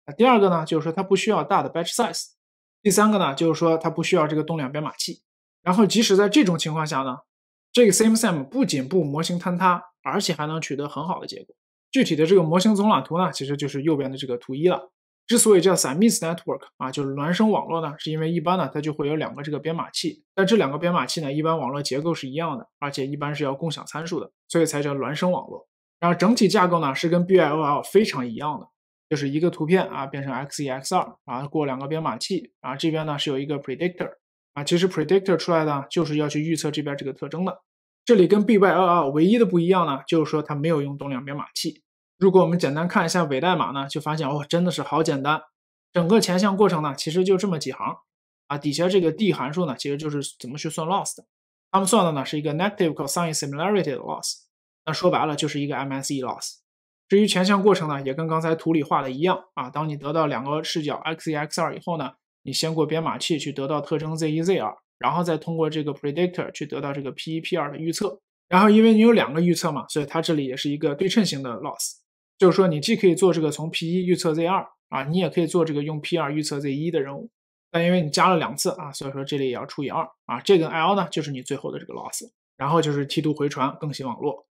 那第二个呢，就是说它不需要大的 batch size。第三个呢，就是说它不需要这个动量编码器。然后，即使在这种情况下呢，这个 s a m e s a m 不仅不模型坍塌，而且还能取得很好的结果。具体的这个模型总览图呢，其实就是右边的这个图一了。之所以叫 s a m e s Network 啊，就是孪生网络呢，是因为一般呢它就会有两个这个编码器，那这两个编码器呢，一般网络结构是一样的，而且一般是要共享参数的，所以才叫孪生网络。然后整体架构呢是跟 BIL 非常一样的，就是一个图片啊变成 X 一 X 二啊过两个编码器啊这边呢是有一个 Predictor。其实 predictor 出来的就是要去预测这边这个特征的，这里跟 B Y L 2唯一的不一样呢，就是说它没有用动量编码器。如果我们简单看一下伪代码呢，就发现哦，真的是好简单。整个前项过程呢，其实就这么几行。啊，底下这个 D 函数呢，其实就是怎么去算 loss 的。他们算的呢是一个 negative cosine similarity 的 loss，那说白了就是一个 MSE loss。至于前项过程呢，也跟刚才图里画的一样。啊，当你得到两个视角 x 一、x 二以后呢？你先过编码器去得到特征 z 一 z 二，然后再通过这个 predictor 去得到这个 p 一 p 二的预测。然后因为你有两个预测嘛，所以它这里也是一个对称型的 loss，就是说你既可以做这个从 p 一预测 z 二啊，你也可以做这个用 p 二预测 z 一的任务。但因为你加了两次啊，所以说这里也要除以二啊。这个 l 呢就是你最后的这个 loss，然后就是梯度回传更新网络。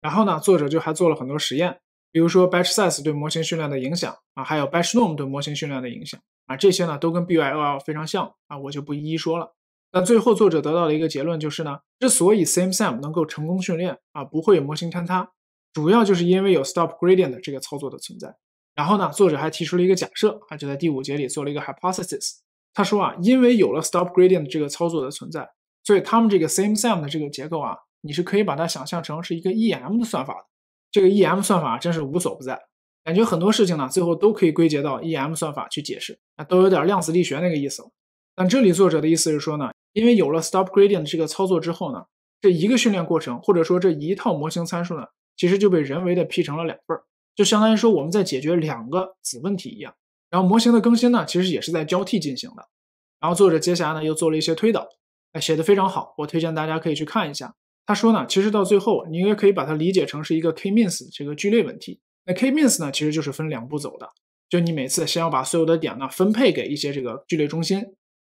然后呢，作者就还做了很多实验。比如说 batch size 对模型训练的影响啊，还有 batch norm 对模型训练的影响啊，这些呢都跟 BYOL 非常像啊，我就不一一说了。那最后作者得到的一个结论就是呢，之所以 s a m e s a m 能够成功训练啊，不会有模型坍塌，主要就是因为有 stop gradient 这个操作的存在。然后呢，作者还提出了一个假设啊，就在第五节里做了一个 hypothesis，他说啊，因为有了 stop gradient 这个操作的存在，所以他们这个 s a m e s a m 的这个结构啊，你是可以把它想象成是一个 EM 的算法的。这个 EM 算法真是无所不在，感觉很多事情呢，最后都可以归结到 EM 算法去解释，啊，都有点量子力学那个意思。但这里作者的意思是说呢，因为有了 stop gradient 这个操作之后呢，这一个训练过程或者说这一套模型参数呢，其实就被人为的劈成了两份儿，就相当于说我们在解决两个子问题一样。然后模型的更新呢，其实也是在交替进行的。然后作者接下来呢又做了一些推导，写的非常好，我推荐大家可以去看一下。他说呢，其实到最后你应该可以把它理解成是一个 k-means 这个聚类问题。那 k-means 呢，其实就是分两步走的，就你每次先要把所有的点呢分配给一些这个聚类中心，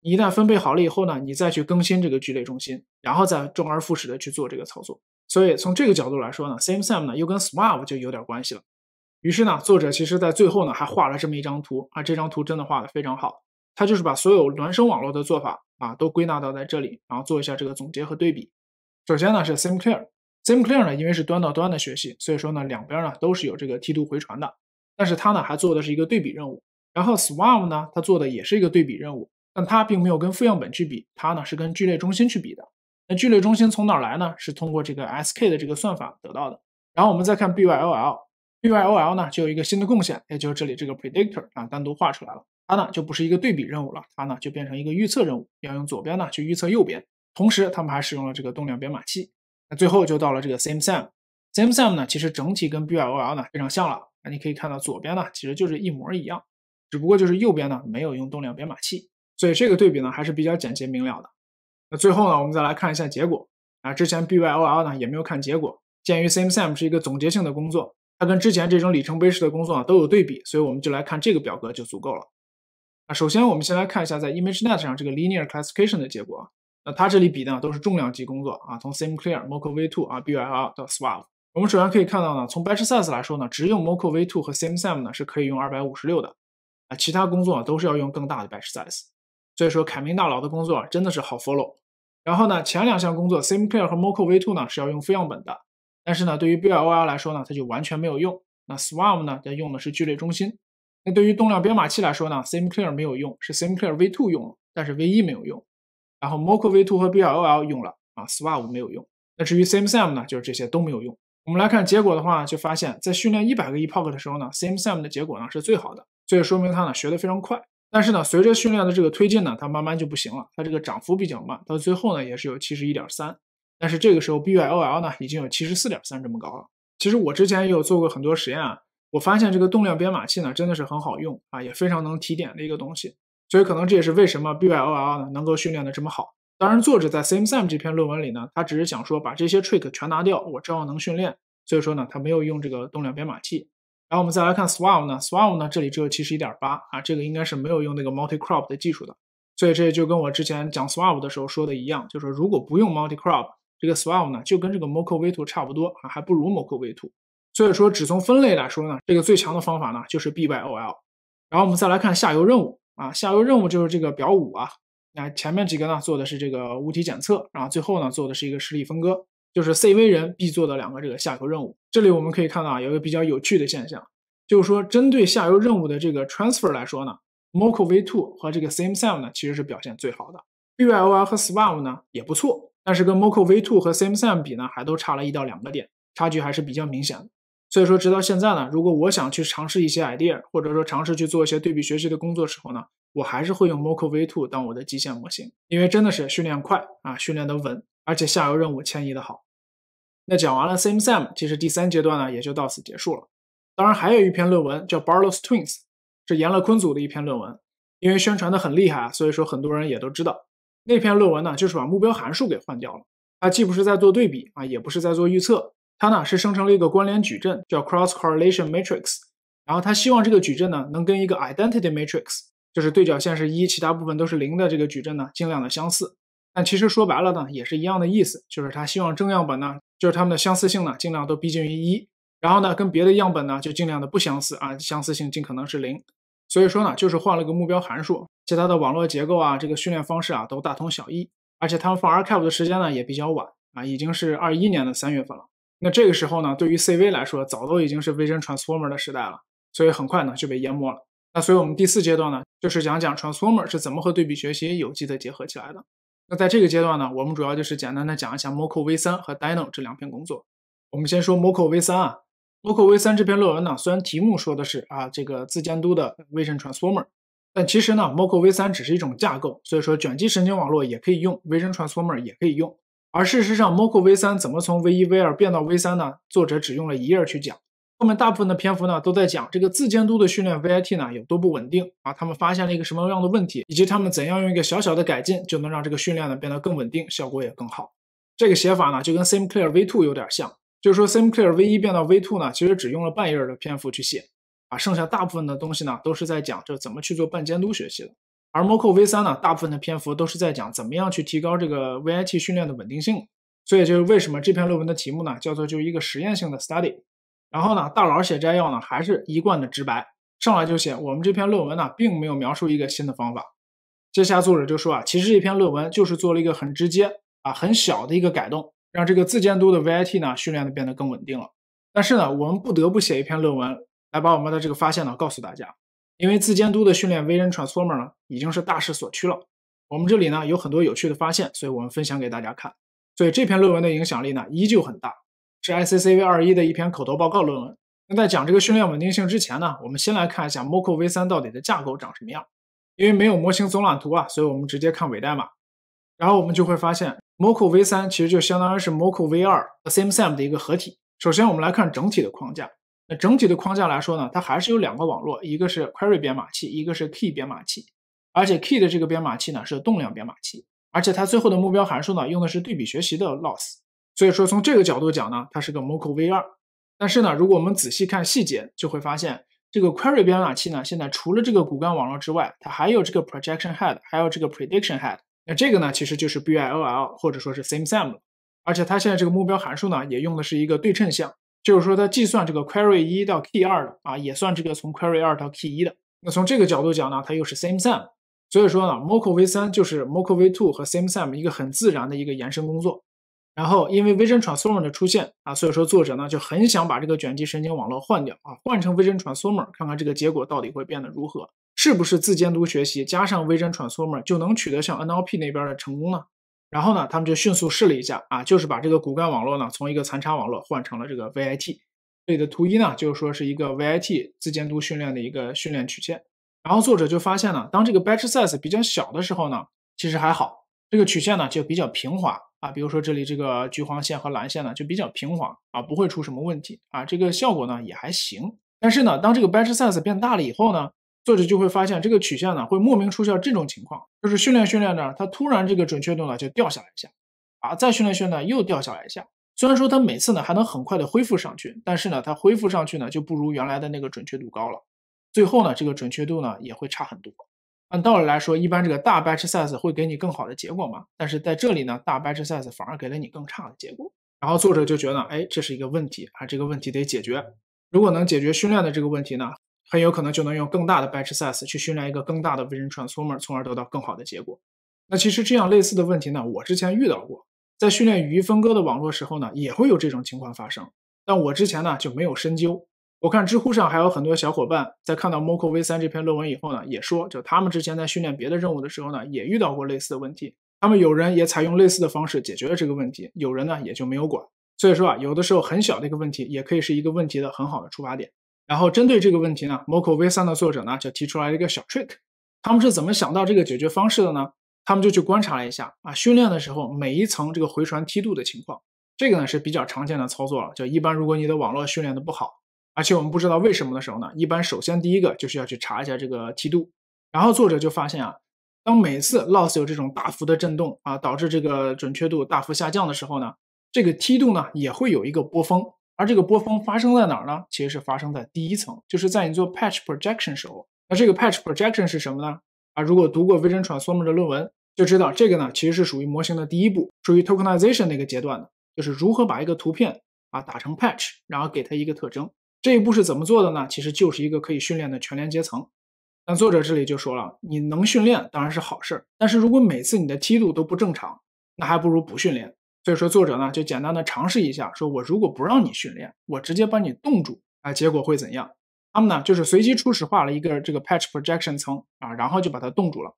你一旦分配好了以后呢，你再去更新这个聚类中心，然后再周而复始的去做这个操作。所以从这个角度来说呢，same s a m 呢又跟 smap 就有点关系了。于是呢，作者其实在最后呢还画了这么一张图啊，这张图真的画的非常好，他就是把所有孪生网络的做法啊都归纳到在这里，然后做一下这个总结和对比。首先呢是 SimCLR，SimCLR a a 呢因为是端到端的学习，所以说呢两边呢都是有这个梯度回传的，但是它呢还做的是一个对比任务。然后 s w a m 呢它做的也是一个对比任务，但它并没有跟负样本去比，它呢是跟聚类中心去比的。那聚类中心从哪来呢？是通过这个 SK 的这个算法得到的。然后我们再看 BYOL，BYOL 呢就有一个新的贡献，也就是这里这个 predictor 啊单独画出来了，它呢就不是一个对比任务了，它呢就变成一个预测任务，要用左边呢去预测右边。同时，他们还使用了这个动量编码器。那最后就到了这个 s a m s a m s a m s a m 呢，其实整体跟 BYOL 呢非常像了。那你可以看到左边呢，其实就是一模一样，只不过就是右边呢没有用动量编码器。所以这个对比呢还是比较简洁明了的。那最后呢，我们再来看一下结果。啊，之前 BYOL 呢也没有看结果。鉴于 s a m s a m 是一个总结性的工作，它跟之前这种里程碑式的工作都有对比，所以我们就来看这个表格就足够了。啊，首先我们先来看一下在 ImageNet 上这个 Linear Classification 的结果啊。那它这里比呢都是重量级工作啊，从 Same Clear、Moco V2 啊、BILR 到 Swav。我们首先可以看到呢，从 Batch Size 来说呢，只用 Moco V2 和 Same Same 呢是可以用二百五十六的，啊，其他工作都是要用更大的 Batch Size。所以说凯明大佬的工作真的是好 Follow。然后呢，前两项工作 Same Clear 和 Moco V2 呢是要用非样本的，但是呢，对于 BILR 来说呢，它就完全没有用。那 Swav 呢它用的是聚类中心。那对于动量编码器来说呢，Same Clear 没有用，是 Same Clear V2 用了，但是 V1 没有用。然后 MoCo v2 和 BLL 用了啊，Swav 没有用。那至于 SameSim 呢，就是这些都没有用。我们来看结果的话，就发现，在训练一百个 epoch 的时候呢，SameSim 的结果呢是最好的，所以说明它呢学的非常快。但是呢，随着训练的这个推进呢，它慢慢就不行了，它这个涨幅比较慢。到最后呢，也是有七十一点三，但是这个时候 BLL 呢已经有七十四点三这么高了。其实我之前也有做过很多实验啊，我发现这个动量编码器呢真的是很好用啊，也非常能提点的一个东西。所以可能这也是为什么 B Y O L 呢能够训练的这么好。当然，作者在 Same s a m 这篇论文里呢，他只是想说把这些 trick 全拿掉，我照样能训练。所以说呢，他没有用这个动量编码器。然后我们再来看 Swav 呢，Swav 呢这里只有七十一点八啊，这个应该是没有用那个 Multi Crop 的技术的。所以这就跟我之前讲 Swav 的时候说的一样，就是如果不用 Multi Crop，这个 Swav 呢就跟这个 MoCo v2 差不多啊，还不如 MoCo v2。所以说只从分类来说呢，这个最强的方法呢就是 B Y O L。然后我们再来看下游任务。啊，下游任务就是这个表五啊，那前面几个呢做的是这个物体检测，然后最后呢做的是一个实力分割，就是 CV 人必做的两个这个下游任务。这里我们可以看到啊，有一个比较有趣的现象，就是说针对下游任务的这个 transfer 来说呢，MoCo v2 和这个 s a m e s a m 呢其实是表现最好的 b o l 和 s w a m 呢也不错，但是跟 MoCo v2 和 s a m e s a m 比呢，还都差了一到两个点，差距还是比较明显的。所以说，直到现在呢，如果我想去尝试一些 idea，或者说尝试去做一些对比学习的工作时候呢，我还是会用 MoCo v2 当我的基线模型，因为真的是训练快啊，训练的稳，而且下游任务迁移的好。那讲完了 SimSAM，其实第三阶段呢也就到此结束了。当然，还有一篇论文叫 Barlow Twins，是严乐坤组的一篇论文，因为宣传的很厉害啊，所以说很多人也都知道。那篇论文呢，就是把目标函数给换掉了，它既不是在做对比啊，也不是在做预测。它呢是生成了一个关联矩阵，叫 cross correlation matrix，然后它希望这个矩阵呢能跟一个 identity matrix，就是对角线是一，其他部分都是零的这个矩阵呢尽量的相似。但其实说白了呢也是一样的意思，就是他希望正样本呢，就是它们的相似性呢尽量都逼近于一，然后呢跟别的样本呢就尽量的不相似啊，相似性尽可能是零。所以说呢就是换了个目标函数，其他的网络结构啊，这个训练方式啊都大同小异，而且他们放 a r h i v 的时间呢也比较晚啊，已经是二一年的三月份了。那这个时候呢，对于 CV 来说，早都已经是 Vision Transformer 的时代了，所以很快呢就被淹没了。那所以我们第四阶段呢，就是讲讲 Transformer 是怎么和对比学习有机的结合起来的。那在这个阶段呢，我们主要就是简单的讲一下 MoCo V3 和 DINO 这两篇工作。我们先说 MoCo V3 啊，MoCo V3 这篇论文呢，虽然题目说的是啊这个自监督的 Vision Transformer，但其实呢 MoCo V3 只是一种架构，所以说卷积神经网络也可以用，Vision Transformer 也可以用。而事实上，MoCo V3 怎么从 V1、V2 变到 V3 呢？作者只用了一页去讲，后面大部分的篇幅呢都在讲这个自监督的训练 VIT 呢有多不稳定啊。他们发现了一个什么样的问题，以及他们怎样用一个小小的改进就能让这个训练呢变得更稳定，效果也更好。这个写法呢就跟 SimCLR a V2 有点像，就是说 SimCLR a V1 变到 V2 呢，其实只用了半页的篇幅去写啊，剩下大部分的东西呢都是在讲这怎么去做半监督学习的。而 Moco V 三呢，大部分的篇幅都是在讲怎么样去提高这个 ViT 训练的稳定性，所以就是为什么这篇论文的题目呢，叫做就一个实验性的 study。然后呢，大佬写摘要呢，还是一贯的直白，上来就写我们这篇论文呢，并没有描述一个新的方法。接下来作者就说啊，其实这篇论文就是做了一个很直接啊，很小的一个改动，让这个自监督的 ViT 呢训练的变得更稳定了。但是呢，我们不得不写一篇论文来把我们的这个发现呢告诉大家。因为自监督的训练，Vision Transformer 呢已经是大势所趋了。我们这里呢有很多有趣的发现，所以我们分享给大家看。所以这篇论文的影响力呢依旧很大，是 ICCV 二一的一篇口头报告论文。那在讲这个训练稳定性之前呢，我们先来看一下 MoCo V 三到底的架构长什么样。因为没有模型总览图啊，所以我们直接看伪代码。然后我们就会发现，MoCo V 三其实就相当于是 MoCo V 二和 SimM s a 的一个合体。首先我们来看整体的框架。那整体的框架来说呢，它还是有两个网络，一个是 query 编码器，一个是 key 编码器，而且 key 的这个编码器呢是动量编码器，而且它最后的目标函数呢用的是对比学习的 loss。所以说从这个角度讲呢，它是个 MoCo v2。但是呢，如果我们仔细看细节，就会发现这个 query 编码器呢，现在除了这个骨干网络之外，它还有这个 projection head，还有这个 prediction head。那这个呢，其实就是 b i l l 或者说是 SimSAM。而且它现在这个目标函数呢，也用的是一个对称项。就是说，它计算这个 query 一到 key 二的啊，也算这个从 query 二到 key 一的。那从这个角度讲呢，它又是 same sum。所以说呢，MoCo V3 就是 MoCo V2 和 same s a m 一个很自然的一个延伸工作。然后因为 Vision Transformer 的出现啊，所以说作者呢就很想把这个卷积神经网络换掉啊，换成 Vision Transformer，看看这个结果到底会变得如何，是不是自监督学习加上 Vision Transformer 就能取得像 NLP 那边的成功呢？然后呢，他们就迅速试了一下啊，就是把这个骨干网络呢，从一个残差网络换成了这个 ViT。这里的图一呢，就是说是一个 ViT 自监督训练的一个训练曲线。然后作者就发现呢，当这个 batch size 比较小的时候呢，其实还好，这个曲线呢就比较平滑啊。比如说这里这个橘黄线和蓝线呢，就比较平滑啊，不会出什么问题啊。这个效果呢也还行。但是呢，当这个 batch size 变大了以后呢？作者就会发现，这个曲线呢，会莫名出现这种情况，就是训练训练呢，它突然这个准确度呢就掉下来一下，啊，再训练训练又掉下来一下。虽然说它每次呢还能很快的恢复上去，但是呢，它恢复上去呢就不如原来的那个准确度高了。最后呢，这个准确度呢也会差很多。按道理来说，一般这个大 batch size 会给你更好的结果嘛？但是在这里呢，大 batch size 反而给了你更差的结果。然后作者就觉得，哎，这是一个问题啊，这个问题得解决。如果能解决训练的这个问题呢？很有可能就能用更大的 batch size 去训练一个更大的 Vision Transformer，从而得到更好的结果。那其实这样类似的问题呢，我之前遇到过，在训练语义分割的网络时候呢，也会有这种情况发生。但我之前呢就没有深究。我看知乎上还有很多小伙伴在看到 MoCoV3 这篇论文以后呢，也说就他们之前在训练别的任务的时候呢，也遇到过类似的问题。他们有人也采用类似的方式解决了这个问题，有人呢也就没有管。所以说啊，有的时候很小的一个问题，也可以是一个问题的很好的出发点。然后针对这个问题呢，MoCoV3 的作者呢就提出来一个小 trick，他们是怎么想到这个解决方式的呢？他们就去观察了一下啊，训练的时候每一层这个回传梯度的情况，这个呢是比较常见的操作了。就一般如果你的网络训练的不好，而且我们不知道为什么的时候呢，一般首先第一个就是要去查一下这个梯度。然后作者就发现啊，当每次 loss 有这种大幅的震动啊，导致这个准确度大幅下降的时候呢，这个梯度呢也会有一个波峰。而这个波峰发生在哪儿呢？其实是发生在第一层，就是在你做 patch projection 时候。那这个 patch projection 是什么呢？啊，如果读过微 n transformer 的论文，就知道这个呢，其实是属于模型的第一步，属于 tokenization 那个阶段的，就是如何把一个图片啊打成 patch，然后给它一个特征。这一步是怎么做的呢？其实就是一个可以训练的全连接层。那作者这里就说了，你能训练当然是好事儿，但是如果每次你的梯度都不正常，那还不如不训练。所以说作者呢就简单的尝试一下，说我如果不让你训练，我直接把你冻住啊，结果会怎样？他们呢就是随机初始化了一个这个 patch projection 层啊，然后就把它冻住了，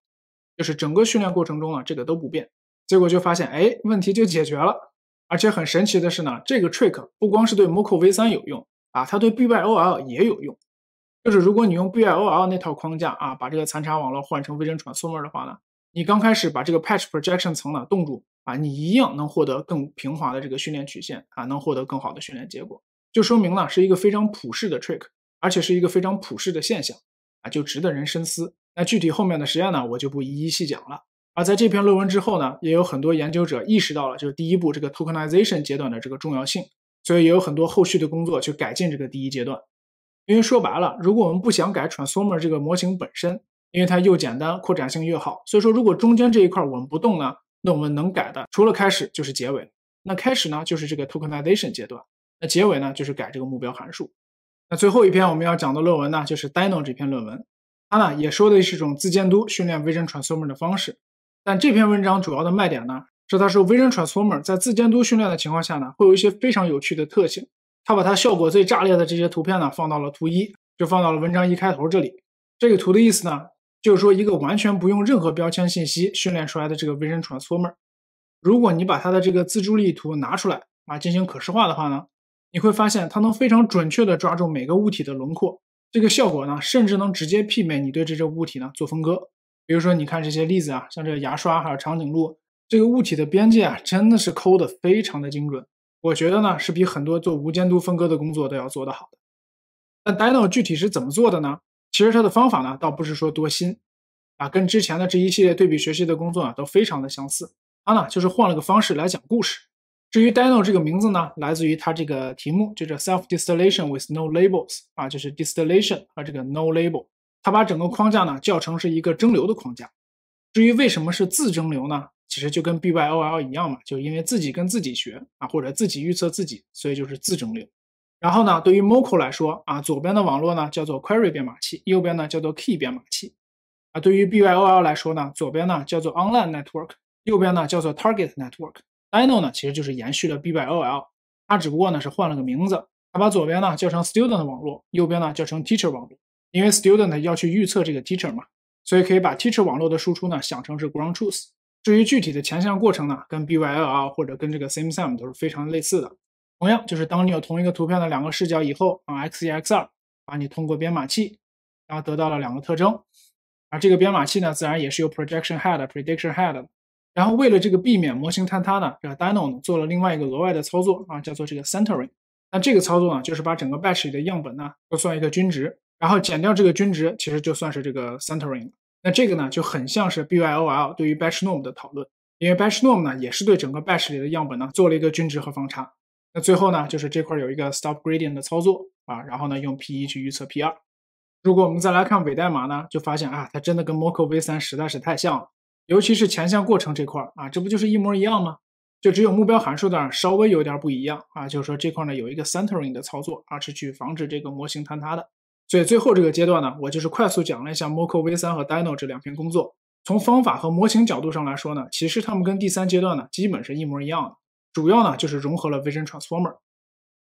就是整个训练过程中呢这个都不变，结果就发现哎问题就解决了，而且很神奇的是呢这个 trick 不光是对 MoCo V3 有用啊，它对 b y o l 也有用，就是如果你用 b y o l 那套框架啊把这个残差网络换成 Vision Transformer 的话呢，你刚开始把这个 patch projection 层呢冻住。啊，你一样能获得更平滑的这个训练曲线啊，能获得更好的训练结果，就说明呢是一个非常普适的 trick，而且是一个非常普适的现象啊，就值得人深思。那具体后面的实验呢，我就不一一细讲了。而在这篇论文之后呢，也有很多研究者意识到了就是第一步这个 tokenization 阶段的这个重要性，所以也有很多后续的工作去改进这个第一阶段。因为说白了，如果我们不想改 transformer 这个模型本身，因为它又简单，扩展性又好，所以说如果中间这一块我们不动呢？论文能改的，除了开始就是结尾。那开始呢，就是这个 tokenization 阶段；那结尾呢，就是改这个目标函数。那最后一篇我们要讲的论文呢，就是 Dino 这篇论文。它呢也说的是种自监督训练 Vision Transformer 的方式。但这篇文章主要的卖点呢，是它说 Vision Transformer 在自监督训练的情况下呢，会有一些非常有趣的特性。它把它效果最炸裂的这些图片呢，放到了图一，就放到了文章一开头这里。这个图的意思呢？就是说，一个完全不用任何标签信息训练出来的这个 Vision Transformer。如果你把它的这个自注意力图拿出来啊，进行可视化的话呢，你会发现它能非常准确的抓住每个物体的轮廓。这个效果呢，甚至能直接媲美你对这只物体呢做分割。比如说，你看这些例子啊，像这个牙刷还有长颈鹿，这个物体的边界啊，真的是抠的非常的精准。我觉得呢，是比很多做无监督分割的工作都要做得好。那 Dino 具体是怎么做的呢？其实它的方法呢，倒不是说多新，啊，跟之前的这一系列对比学习的工作啊，都非常的相似。它呢，就是换了个方式来讲故事。至于 Dino 这个名字呢，来自于它这个题目，就是 Self Distillation with No Labels，啊，就是 Distillation 和这个 No Label。它把整个框架呢，叫成是一个蒸馏的框架。至于为什么是自蒸馏呢？其实就跟 B Y O L 一样嘛，就因为自己跟自己学啊，或者自己预测自己，所以就是自蒸馏。然后呢，对于 Moco 来说啊，左边的网络呢叫做 Query 编码器，右边呢叫做 Key 编码器。啊，对于 BYOL 来说呢，左边呢叫做 Online Network，右边呢叫做 Target Network。DINO 呢其实就是延续了 BYOL，它只不过呢是换了个名字，它把左边呢叫成 Student 网络，右边呢叫成 Teacher 网络。因为 Student 要去预测这个 Teacher 嘛，所以可以把 Teacher 网络的输出呢想成是 Ground Truth。至于具体的前向过程呢，跟 BYOL 或者跟这个 s i m s a m 都是非常类似的。同样就是当你有同一个图片的两个视角以后啊，x 一 x 二，把你通过编码器，然后得到了两个特征，而这个编码器呢自然也是有 projection head、prediction head，然后为了这个避免模型坍塌呢，这个 Dino 呢做了另外一个额外的操作啊，叫做这个 centering。那这个操作呢就是把整个 batch 里的样本呢都算一个均值，然后减掉这个均值，其实就算是这个 centering。那这个呢就很像是 b y l l 对于 batch norm 的讨论，因为 batch norm 呢也是对整个 batch 里的样本呢做了一个均值和方差。那最后呢，就是这块有一个 stop gradient 的操作啊，然后呢用 P 一去预测 P 二。如果我们再来看伪代码呢，就发现啊，它真的跟 MoCo V3 实在是太像了，尤其是前向过程这块啊，这不就是一模一样吗？就只有目标函数的稍微有点不一样啊，就是说这块呢有一个 centering 的操作，啊，是去防止这个模型坍塌的。所以最后这个阶段呢，我就是快速讲了一下 MoCo V3 和 Dyno 这两篇工作，从方法和模型角度上来说呢，其实它们跟第三阶段呢基本是一模一样的。主要呢就是融合了 Vision Transformer。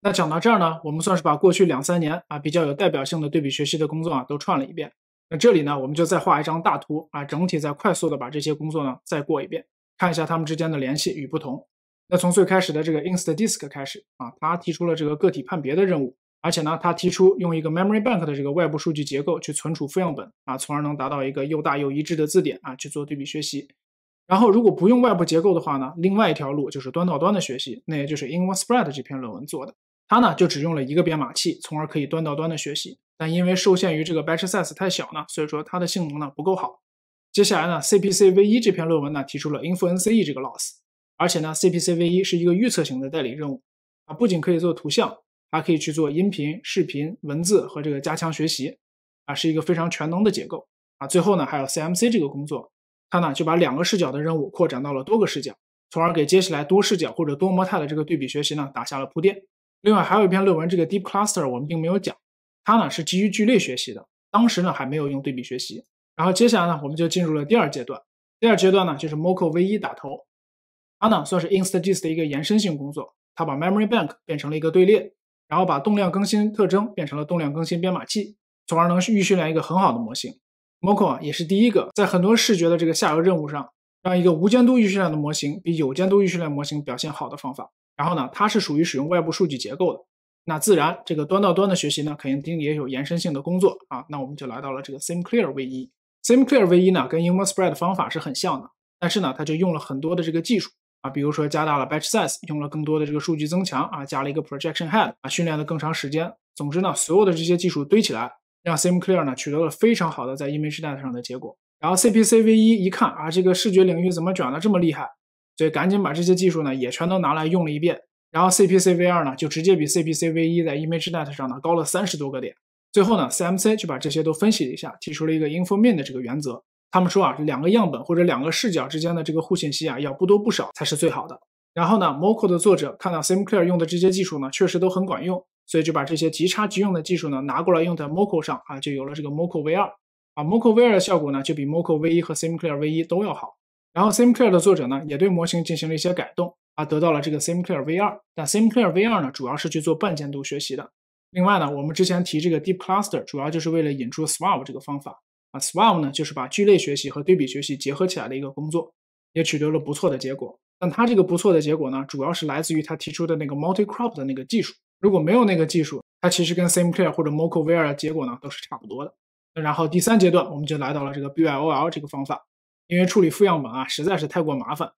那讲到这儿呢，我们算是把过去两三年啊比较有代表性的对比学习的工作啊都串了一遍。那这里呢，我们就再画一张大图啊，整体再快速的把这些工作呢再过一遍，看一下它们之间的联系与不同。那从最开始的这个 i n s t a Disc 开始啊，他提出了这个个体判别的任务，而且呢，他提出用一个 Memory Bank 的这个外部数据结构去存储负样本啊，从而能达到一个又大又一致的字典啊去做对比学习。然后，如果不用外部结构的话呢，另外一条路就是端到端的学习，那也就是 i n o n e Spread 这篇论文做的。它呢就只用了一个编码器，从而可以端到端的学习。但因为受限于这个 Batch Size 太小呢，所以说它的性能呢不够好。接下来呢，CPCv1 这篇论文呢提出了 InfoNCE 这个 Loss，而且呢，CPCv1 是一个预测型的代理任务啊，不仅可以做图像，还可以去做音频、视频、文字和这个加强学习啊，是一个非常全能的结构啊。最后呢，还有 CMC 这个工作。它呢就把两个视角的任务扩展到了多个视角，从而给接下来多视角或者多模态的这个对比学习呢打下了铺垫。另外还有一篇论文，这个 Deep Cluster 我们并没有讲，它呢是基于聚类学习的，当时呢还没有用对比学习。然后接下来呢我们就进入了第二阶段，第二阶段呢就是 MoCo V1 打头，它呢算是 i n s t a g e s 的一个延伸性工作，它把 Memory Bank 变成了一个队列，然后把动量更新特征变成了动量更新编码器，从而能预训练一个很好的模型。MoCo 也是第一个在很多视觉的这个下游任务上，让一个无监督预训练的模型比有监督预训练模型表现好的方法。然后呢，它是属于使用外部数据结构的。那自然，这个端到端的学习呢，肯定也有延伸性的工作啊。那我们就来到了这个 SimCLR-V1。SimCLR-V1 呢，跟 i m a s p r e d 的方法是很像的，但是呢，它就用了很多的这个技术啊，比如说加大了 batch size，用了更多的这个数据增强啊，加了一个 projection head 啊，训练了更长时间。总之呢，所有的这些技术堆起来。让 SimCLR a 呢取得了非常好的在 ImageNet 上的结果，然后 CPCV 一一看啊，这个视觉领域怎么卷的这么厉害，所以赶紧把这些技术呢也全都拿来用了一遍，然后 CPCV 二呢就直接比 CPCV 一在 ImageNet 上呢高了三十多个点，最后呢 CMC 就把这些都分析了一下，提出了一个 i n f o r m i n 的这个原则，他们说啊，两个样本或者两个视角之间的这个互信息啊要不多不少才是最好的，然后呢 MoCo 的作者看到 SimCLR a 用的这些技术呢确实都很管用。所以就把这些即插即用的技术呢拿过来用在 MoCo 上啊，就有了这个 MoCo V2。啊，MoCo V2 的效果呢就比 MoCo V1 和 SimCLR V1 都要好。然后 SimCLR 的作者呢也对模型进行了一些改动啊，得到了这个 SimCLR V2。但 SimCLR V2 呢主要是去做半监督学习的。另外呢，我们之前提这个 Deep Cluster 主要就是为了引出 SwAV 这个方法啊。s w a m 呢就是把聚类学习和对比学习结合起来的一个工作，也取得了不错的结果。但他这个不错的结果呢，主要是来自于他提出的那个 multi-crop 的那个技术。如果没有那个技术，它其实跟 same l a r r 或者 moco pair 的结果呢都是差不多的。那然后第三阶段，我们就来到了这个 b o l 这个方法，因为处理负样本啊实在是太过麻烦，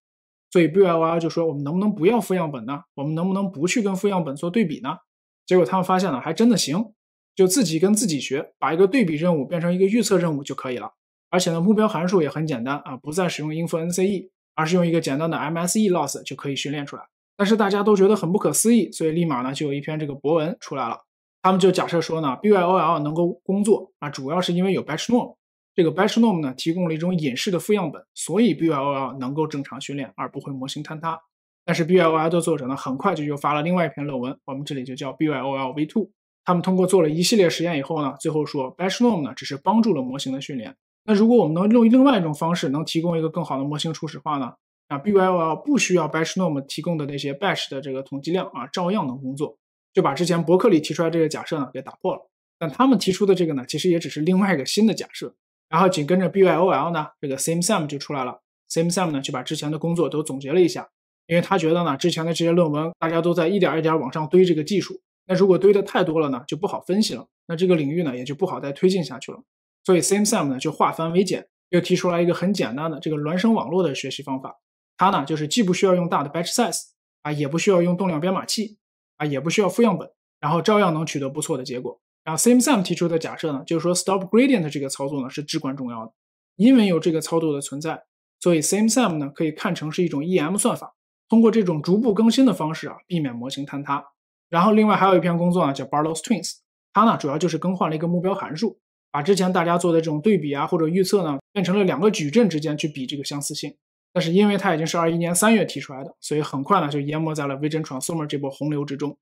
所以 b o l 就说我们能不能不要负样本呢？我们能不能不去跟负样本做对比呢？结果他们发现了还真的行，就自己跟自己学，把一个对比任务变成一个预测任务就可以了。而且呢，目标函数也很简单啊，不再使用 inf nce。而是用一个简单的 MSE loss 就可以训练出来，但是大家都觉得很不可思议，所以立马呢就有一篇这个博文出来了。他们就假设说呢，B y O L 能够工作啊，主要是因为有 batch norm。这个 batch norm 呢，提供了一种隐式的负样本，所以 B y O L 能够正常训练而不会模型坍塌。但是 B y O L 的作者呢，很快就又发了另外一篇论文，我们这里就叫 B y O L v2。他们通过做了一系列实验以后呢，最后说 batch norm 呢，只是帮助了模型的训练。那如果我们能用另外一种方式，能提供一个更好的模型初始化呢？啊，BYOL 不需要 batch norm 提供的那些 batch 的这个统计量啊，照样能工作，就把之前博客里提出来这个假设呢给打破了。但他们提出的这个呢，其实也只是另外一个新的假设。然后紧跟着 BYOL 呢，这个 SimSAM 就出来了。SimSAM 呢就把之前的工作都总结了一下，因为他觉得呢，之前的这些论文大家都在一点一点往上堆这个技术，那如果堆的太多了呢，就不好分析了。那这个领域呢，也就不好再推进下去了。所以 s a m e s a m 呢就化繁为简，又提出来一个很简单的这个孪生网络的学习方法。它呢就是既不需要用大的 batch size，啊也不需要用动量编码器，啊也不需要负样本，然后照样能取得不错的结果。然后 s a m e s a m 提出的假设呢，就是说 stop gradient 这个操作呢是至关重要的，因为有这个操作的存在，所以 s a m e s a m 呢可以看成是一种 EM 算法，通过这种逐步更新的方式啊，避免模型坍塌。然后另外还有一篇工作呢叫 Barlow Twins，它呢主要就是更换了一个目标函数。把之前大家做的这种对比啊，或者预测呢，变成了两个矩阵之间去比这个相似性。但是因为它已经是二一年三月提出来的，所以很快呢就淹没在了微针 transformer 这波洪流之中。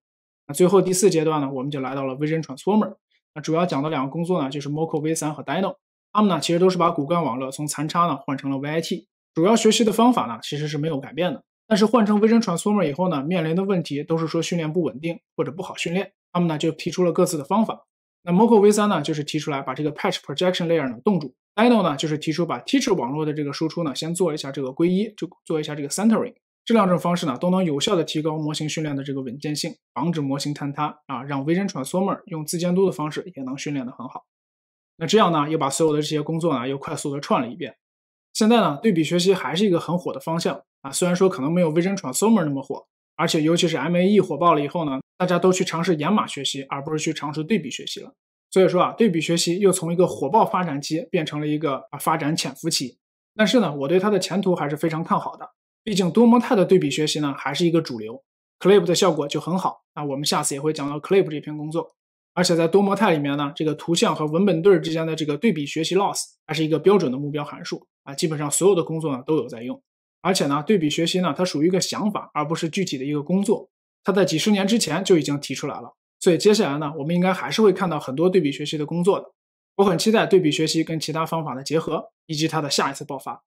那最后第四阶段呢，我们就来到了微针 transformer。那主要讲的两个工作呢，就是 MoCo V3 和 d i n o 他们呢其实都是把骨干网络从残差呢换成了 ViT，主要学习的方法呢其实是没有改变的。但是换成微针 transformer 以后呢，面临的问题都是说训练不稳定或者不好训练。他们呢就提出了各自的方法。那 MoCo V3 呢，就是提出来把这个 Patch Projection Layer 呢冻住 a d o l 呢，就是提出把 Teacher 网络的这个输出呢先做一下这个归一，就做一下这个 Centering。这两种方式呢，都能有效的提高模型训练的这个稳健性，防止模型坍塌啊，让 Vision Transformer 用自监督的方式也能训练的很好。那这样呢，又把所有的这些工作呢，又快速的串了一遍。现在呢，对比学习还是一个很火的方向啊，虽然说可能没有 Vision Transformer 那么火，而且尤其是 MAE 火爆了以后呢。大家都去尝试掩码学习，而不是去尝试对比学习了。所以说啊，对比学习又从一个火爆发展期变成了一个啊发展潜伏期。但是呢，我对它的前途还是非常看好的。毕竟多模态的对比学习呢，还是一个主流。CLIP 的效果就很好。那我们下次也会讲到 CLIP 这篇工作。而且在多模态里面呢，这个图像和文本对之间的这个对比学习 loss 还是一个标准的目标函数啊。基本上所有的工作呢都有在用。而且呢，对比学习呢，它属于一个想法，而不是具体的一个工作。它在几十年之前就已经提出来了，所以接下来呢，我们应该还是会看到很多对比学习的工作的。我很期待对比学习跟其他方法的结合，以及它的下一次爆发。